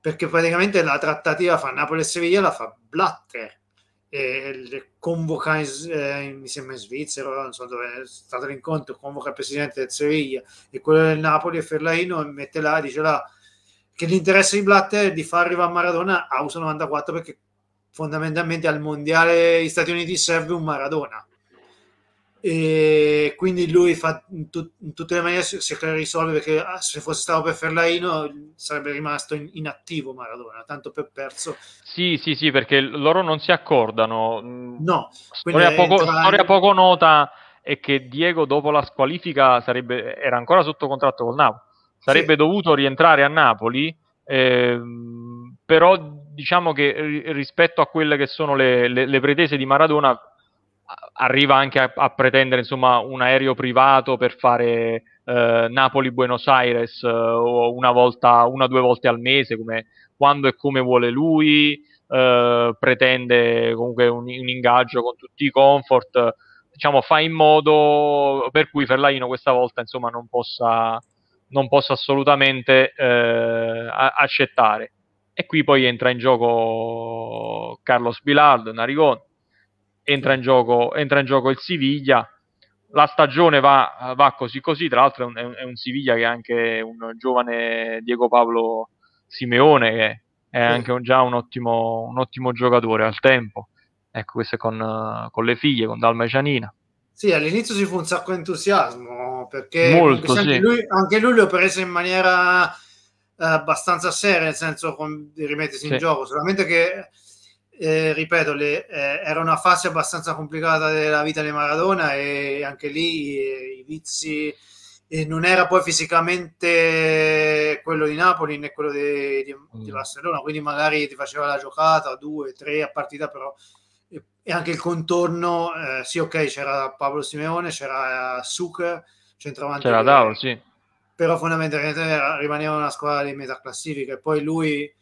perché praticamente la trattativa fra Napoli e Sevilla la fa Blatter e convoca in, eh, mi sembra in Svizzera, non so dove è stato l'incontro, convoca il presidente del Sevilla e quello del Napoli e Ferlaino e mette là, dice là che l'interesse di Blatter è di far arrivare a Maradona a USA 94 perché fondamentalmente al mondiale gli Stati Uniti serve un Maradona e quindi lui fa in, tut- in tutte le maniere cercare di risolvere perché ah, se fosse stato per Ferlaino sarebbe rimasto in- inattivo Maradona tanto per perso sì sì sì perché loro non si accordano mm, no storia poco, entra... storia poco nota è che Diego dopo la squalifica sarebbe, era ancora sotto contratto con Napoli sarebbe sì. dovuto rientrare a Napoli ehm, però diciamo che rispetto a quelle che sono le, le, le pretese di Maradona arriva anche a, a pretendere insomma, un aereo privato per fare eh, Napoli-Buenos Aires eh, una, volta, una o due volte al mese, come, quando e come vuole lui, eh, pretende comunque un, un, ingaggio con tutti i comfort, diciamo fa in modo per cui Ferlaino questa volta insomma, non, possa, non possa assolutamente eh, accettare. E qui poi entra in gioco Carlos Bilardo, Narigon, entra in gioco, entra in gioco il Siviglia. La stagione va, va, così così, tra l'altro è un, è un Siviglia che è anche un giovane Diego Pablo Simeone, che è anche un, già un ottimo, un ottimo, giocatore al tempo. Ecco, questo è con, con le figlie, con Dalma e Cianina. Sì, all'inizio si fu un sacco di entusiasmo perché Molto, anche, sì. lui, anche, lui, l'ho preso in maniera eh, abbastanza seria, nel senso di rimettersi sì. in gioco, solamente che eh, ripeto, le, eh, era una fase abbastanza complicata della vita di Maradona e anche lì eh, i vizi eh, non era poi fisicamente quello di Napoli né quello di, di, di mm. Barcellona, quindi magari ti faceva la giocata, due, tre a partita, però e anche il contorno, eh, sì ok, c'era Pablo Simeone, c'era eh, Sucre, centravanti. C'era Dao, sì. Però fondamentalmente rimaneva una squadra di metà classifica e poi lui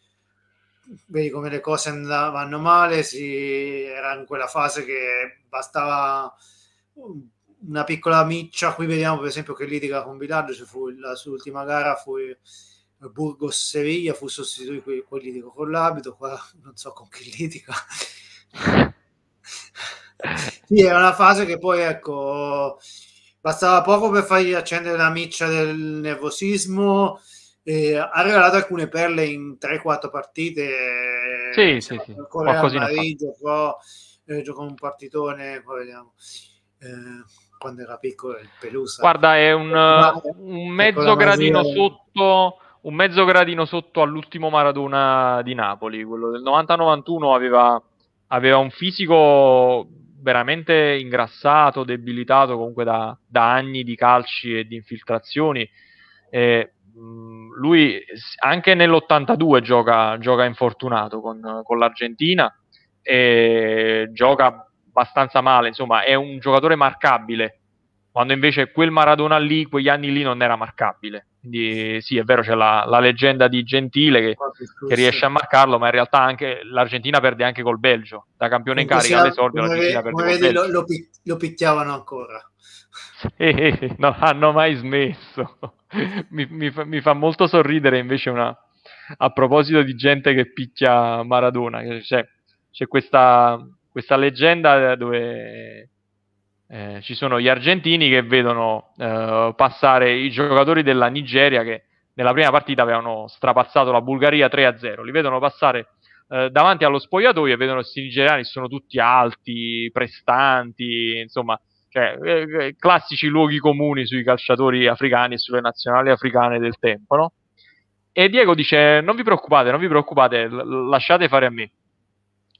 vedi come le cose andavano male, si, era in quella fase che bastava una piccola miccia. Qui vediamo per esempio che litiga con Bilardo, cioè fu la sua ultima gara fu Burgos-Seviglia, fu sostituito qui, poi litiga con l'abito, qua non so con chi litiga. sì, era una fase che poi ecco bastava poco per fargli accendere la miccia del nervosismo eh, ha regalato alcune perle in 3-4 partite. Sì, eh, sì, sì. Corea, Parigi, però, eh, giocò un partitone, poi vediamo. Eh, quando era piccolo, il Pelusa. Guarda, è un, Ma, un mezzo gradino è... sotto un mezzo gradino sotto all'ultimo Maradona di Napoli, quello del 90-91 aveva, aveva un fisico veramente ingrassato, debilitato comunque da, da anni di calci e di infiltrazioni. Eh, Mm, lui anche nell'82 gioca, gioca infortunato con, con, l'Argentina e gioca abbastanza male, insomma è un giocatore marcabile, quando invece quel Maradona lì, quegli anni lì non era marcabile. Quindi sì, è vero, c'è la, la leggenda di Gentile che, che, riesce a marcarlo, ma in realtà anche l'Argentina perde anche col Belgio, da campione in carica all'esordio l'Argentina perde come vedi, lo, lo, picchiavano ancora. Sì, non hanno mai smesso. mi, mi, fa, mi, fa, molto sorridere invece una... A proposito di gente che picchia Maradona, c'è, c'è questa, questa leggenda dove eh, ci sono gli argentini che vedono eh, passare i giocatori della Nigeria che nella prima partita avevano strapazzato la Bulgaria 3-0, li vedono passare eh, davanti allo spogliatoio e vedono che questi nigeriani sono tutti alti, prestanti, insomma cioè, eh, eh, classici luoghi comuni sui calciatori africani e sulle nazionali africane del tempo, no? E Diego dice: Non vi preoccupate, non vi preoccupate, l- lasciate fare a me.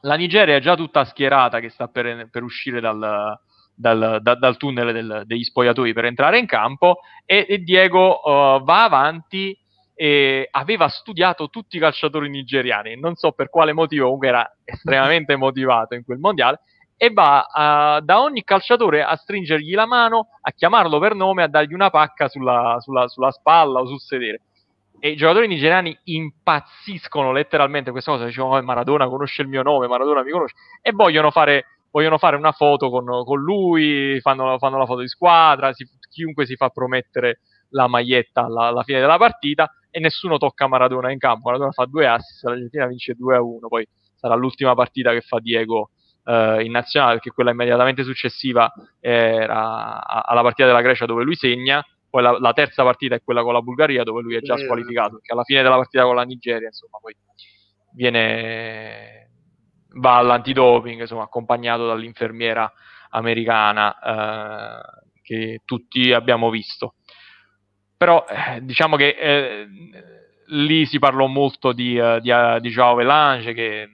La Nigeria è già tutta schierata che sta per, per uscire dal, dal, da, dal tunnel del, degli spogliatoi per entrare in campo. E, e Diego uh, va avanti e aveva studiato tutti i calciatori nigeriani. Non so per quale motivo, comunque era estremamente motivato in quel mondiale e va a, da ogni calciatore a stringergli la mano, a chiamarlo per nome, a dargli una pacca sulla, sulla, sulla spalla o sul sedere. E i giocatori nigeriani impazziscono letteralmente questa cosa, dicono oh, Maradona conosce il mio nome, Maradona mi conosce, e vogliono fare, vogliono fare una foto con, con lui, fanno, fanno, la foto di squadra, si, chiunque si fa promettere la maglietta alla, alla, fine della partita e nessuno tocca Maradona in campo. Maradona fa due assist, l'Argentina vince 2 1. Poi sarà l'ultima partita che fa Diego eh, in nazionale, perché quella immediatamente successiva era alla partita della Grecia dove lui segna, poi la, la, terza partita è quella con la Bulgaria dove lui è già squalificato, perché alla fine della partita con la Nigeria, insomma, poi viene, va all'antidoping, insomma, accompagnato dall'infermiera americana eh, che tutti abbiamo visto. Però eh, diciamo che eh, lì si parlò molto di, uh, di, uh, di Joao Velange che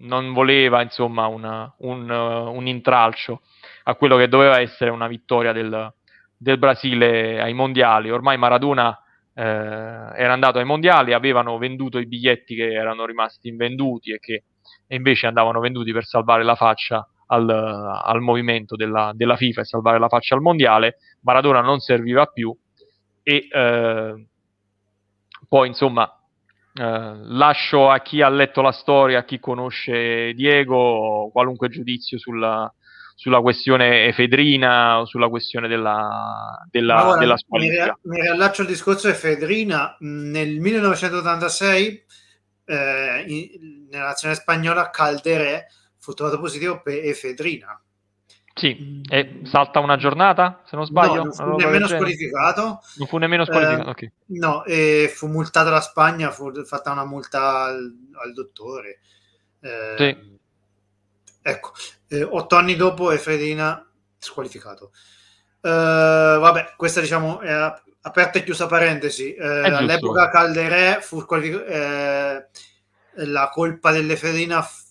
non voleva insomma una, un, uh, un, intralcio a quello che doveva essere una vittoria del, del Brasile ai mondiali. Ormai Maradona eh, era andato ai mondiali, avevano venduto i biglietti che erano rimasti invenduti e che e invece andavano venduti per salvare la faccia al, al movimento della, della, FIFA e salvare la faccia al mondiale. Maradona non serviva più e eh, poi insomma eh, lascio a chi ha letto la storia, a chi conosce Diego, qualunque giudizio sulla, sulla questione efedrina o sulla questione della, della, ora, della sua mi, rea- mi riallaccio al discorso efedrina. Nel 1986, eh, in, nella nazione spagnola, Calderé fu trovato positivo per efedrina sì, mm. e salta una giornata, se non sbaglio. No, non fu nemmeno squalificato. Non fu nemmeno squalificato, eh, okay. No, e fu multata la Spagna, fu fatta una multa al, al dottore. Eh, sì. Ecco, eh, otto anni dopo Efredina squalificato. Eh, vabbè, questa diciamo è aperta e chiusa parentesi. Eh, all'epoca Calderè fu squalificato, eh, la colpa dell'Efredina fu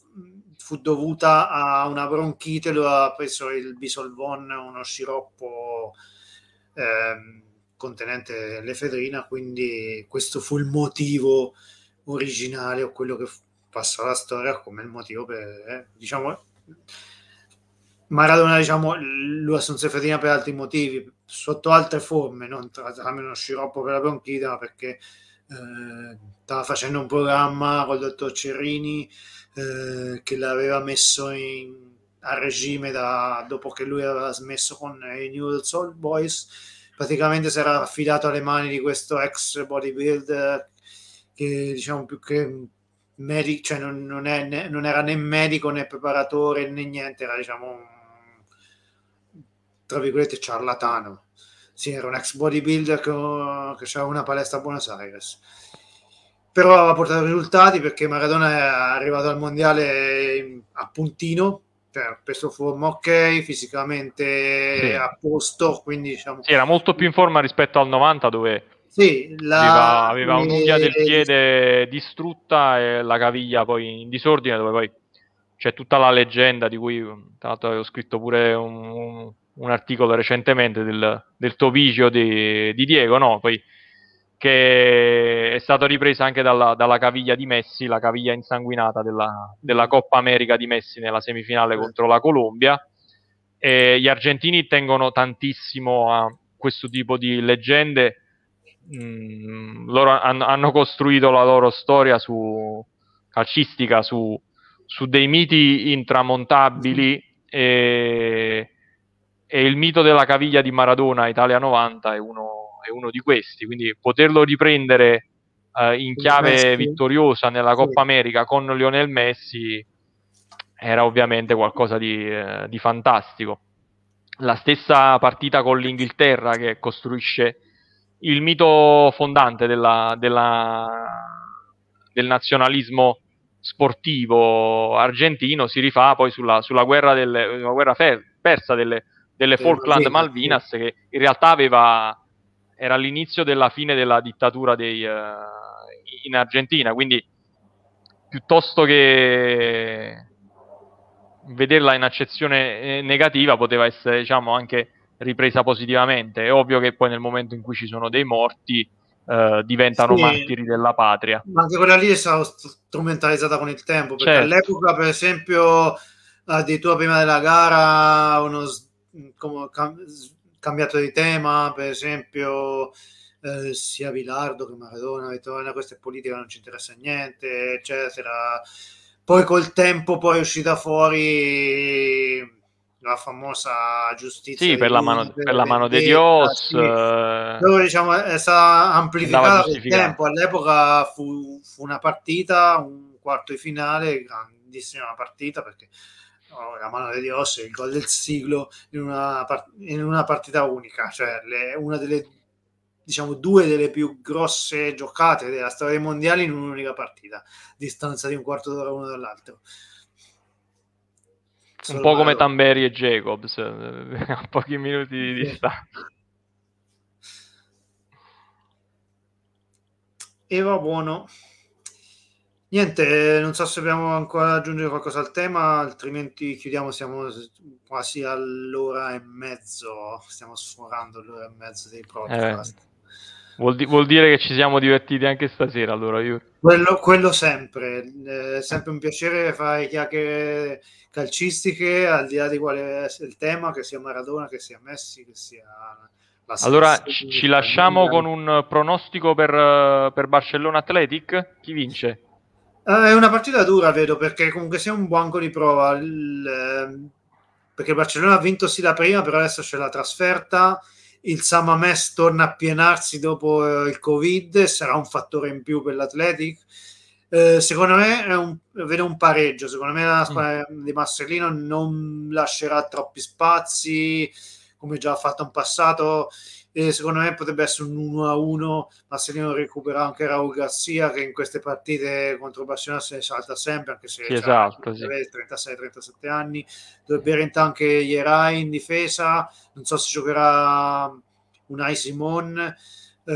fu dovuta a una bronchite, lui ha preso il Bisolvon, uno sciroppo eh, contenente l'efedrina, quindi questo fu il motivo originale o quello che passò alla storia come il motivo per, eh, diciamo, Maradona diciamo, lui assunse l'efedrina per altri motivi, sotto altre forme, non tramite uno sciroppo per la bronchite, ma perché eh, stava facendo un programma con il dottor Cerrini eh, che l'aveva messo in, a regime da, dopo che lui aveva smesso con i New Soul Boys. Praticamente si era affidato alle mani di questo ex bodybuilder che diciamo più che medico, cioè non, non, è, né, non era né medico né preparatore né niente, era diciamo un, tra virgolette ciarlatano. Sì, era un ex bodybuilder che, che aveva una palestra a Buenos Aires però aveva portato risultati perché Maradona è arrivato al mondiale a puntino cioè, peso forma ok, fisicamente sì. a posto, quindi diciamo... Sì, era molto più in forma rispetto al 90 dove sì, la... aveva, aveva un'unghia del piede distrutta e la caviglia poi in disordine dove poi c'è tutta la leggenda di cui mm, tra l'altro avevo scritto pure un, un articolo recentemente del, del tovigio di, di Diego, no? Poi che è stata ripresa anche dalla, dalla, caviglia di Messi, la caviglia insanguinata della, della mm. Coppa America di Messi nella semifinale contro la Colombia. E gli argentini tengono tantissimo a questo tipo di leggende, mh, mm, loro han, hanno costruito la loro storia su, calcistica su, su dei miti intramontabili e, e il mito della caviglia di Maradona, Italia 90, è uno è uno di questi, quindi poterlo riprendere eh, in chiave Messi. vittoriosa nella Coppa sì. America con Lionel Messi era ovviamente qualcosa di, eh, di fantastico. La stessa partita con l'Inghilterra che costruisce il mito fondante della, della, del nazionalismo sportivo argentino si rifà poi sulla, sulla guerra, delle, guerra fer, persa delle, delle Falkland Malvinas che in realtà aveva era l'inizio della fine della dittatura dei, uh, in Argentina, quindi piuttosto che vederla in accezione eh, negativa poteva essere diciamo, anche ripresa positivamente. È ovvio che poi nel momento in cui ci sono dei morti eh, diventano sì, martiri della patria. Ma anche quella lì è stata strumentalizzata con il tempo, perché certo. all'epoca per esempio addirittura prima della gara uno come, cambiato di tema, per esempio eh, sia Vilardo che Maradona ha detto ah, no, questa è politica, non ci interessa niente, eccetera. Poi col tempo poi è uscita fuori la famosa giustizia. Sì, per la mano, per la mano di Dios. Sì. Eh, Però, diciamo, è stata amplificata nel tempo. All'epoca fu, fu, una partita, un quarto di finale, grandissima partita perché la mano di Dios, il gol del siglo in una, in una partita unica, cioè le, una delle diciamo due delle più grosse giocate della storia dei mondiali in un'unica partita, distanza di un quarto d'ora uno dall'altro. Solo un po' come loro. Tamberi e Jacobs, eh, a pochi minuti di distanza. Eva Buono Niente, eh, non so se abbiamo ancora aggiungere qualcosa al tema, altrimenti chiudiamo, siamo quasi all'ora e mezzo, stiamo sforando l'ora e mezzo dei podcast. Eh, vuol, di- vuol, dire che ci siamo divertiti anche stasera, allora io... Quello, quello sempre, è eh, sempre un piacere fare chiacchiere calcistiche, al di là di quale sia il tema, che sia Maradona, che sia Messi, che sia... La allora ci lasciamo con un pronostico per, per Barcellona Athletic, chi vince? Eh, è una partita dura, vedo, perché comunque sia un banco di prova. Il, ehm, perché il Barcellona ha vinto sì la prima, però adesso c'è la trasferta. Il Samames torna a pienarsi dopo eh, il Covid, sarà un fattore in più per l'Atletic. Eh, secondo me un, vedo un pareggio. Secondo me la mm. squadra mm. di Marcellino non lascerà troppi spazi, come già ha fatto in passato e secondo me potrebbe essere un 1-1 a ma se ne recupera anche Raul Garcia che in queste partite contro Barcellona se ne salta sempre anche se sì, esatto, sì. 36-37 anni dovrebbe rientrare anche Ierai in difesa non so se giocherà un Simon eh,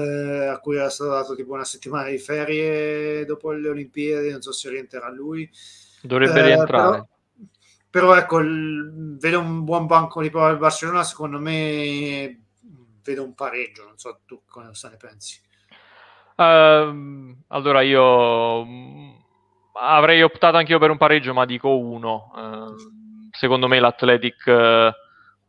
a cui era stato dato tipo una settimana di ferie dopo le Olimpiadi non so se rientrerà lui dovrebbe eh, rientrare però però ecco il, vedo un buon banco di prova al Barcellona secondo me vedo un pareggio, non so tu cosa ne pensi. Uh, allora io mm, avrei optato anch'io per un pareggio, ma dico uno. Uh, secondo me l'Atletic uh, eh,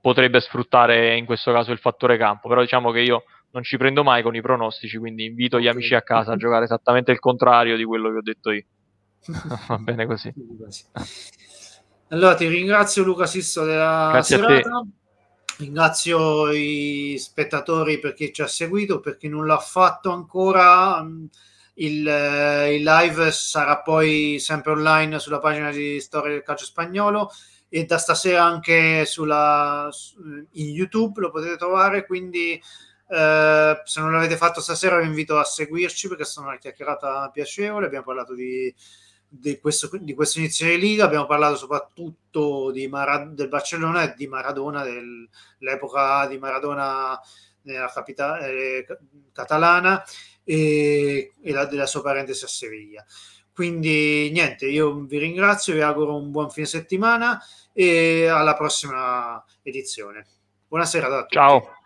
potrebbe sfruttare in questo caso il fattore campo, però diciamo che io non ci prendo mai con i pronostici, quindi invito gli amici a casa a giocare esattamente il contrario di quello che ho detto io. Va bene così. Allora ti ringrazio Luca Sisso della Grazie serata. Ringrazio i spettatori per chi ci ha seguito, per chi non l'ha fatto ancora. Mm, il, eh, il, live sarà poi sempre online sulla pagina di Storia del Calcio Spagnolo e da stasera anche sulla, in YouTube lo potete trovare, quindi eh, se non l'avete fatto stasera vi invito a seguirci perché è stata una chiacchierata piacevole, abbiamo parlato di di questo, di questo, inizio di Liga abbiamo parlato soprattutto Mara, del Barcellona e di Maradona, dell'epoca di Maradona nella capitale eh, catalana e, e la, della sua parentesi a Seviglia. Quindi niente, io vi ringrazio, vi auguro un buon fine settimana e alla prossima edizione. Buonasera a tutti. Ciao.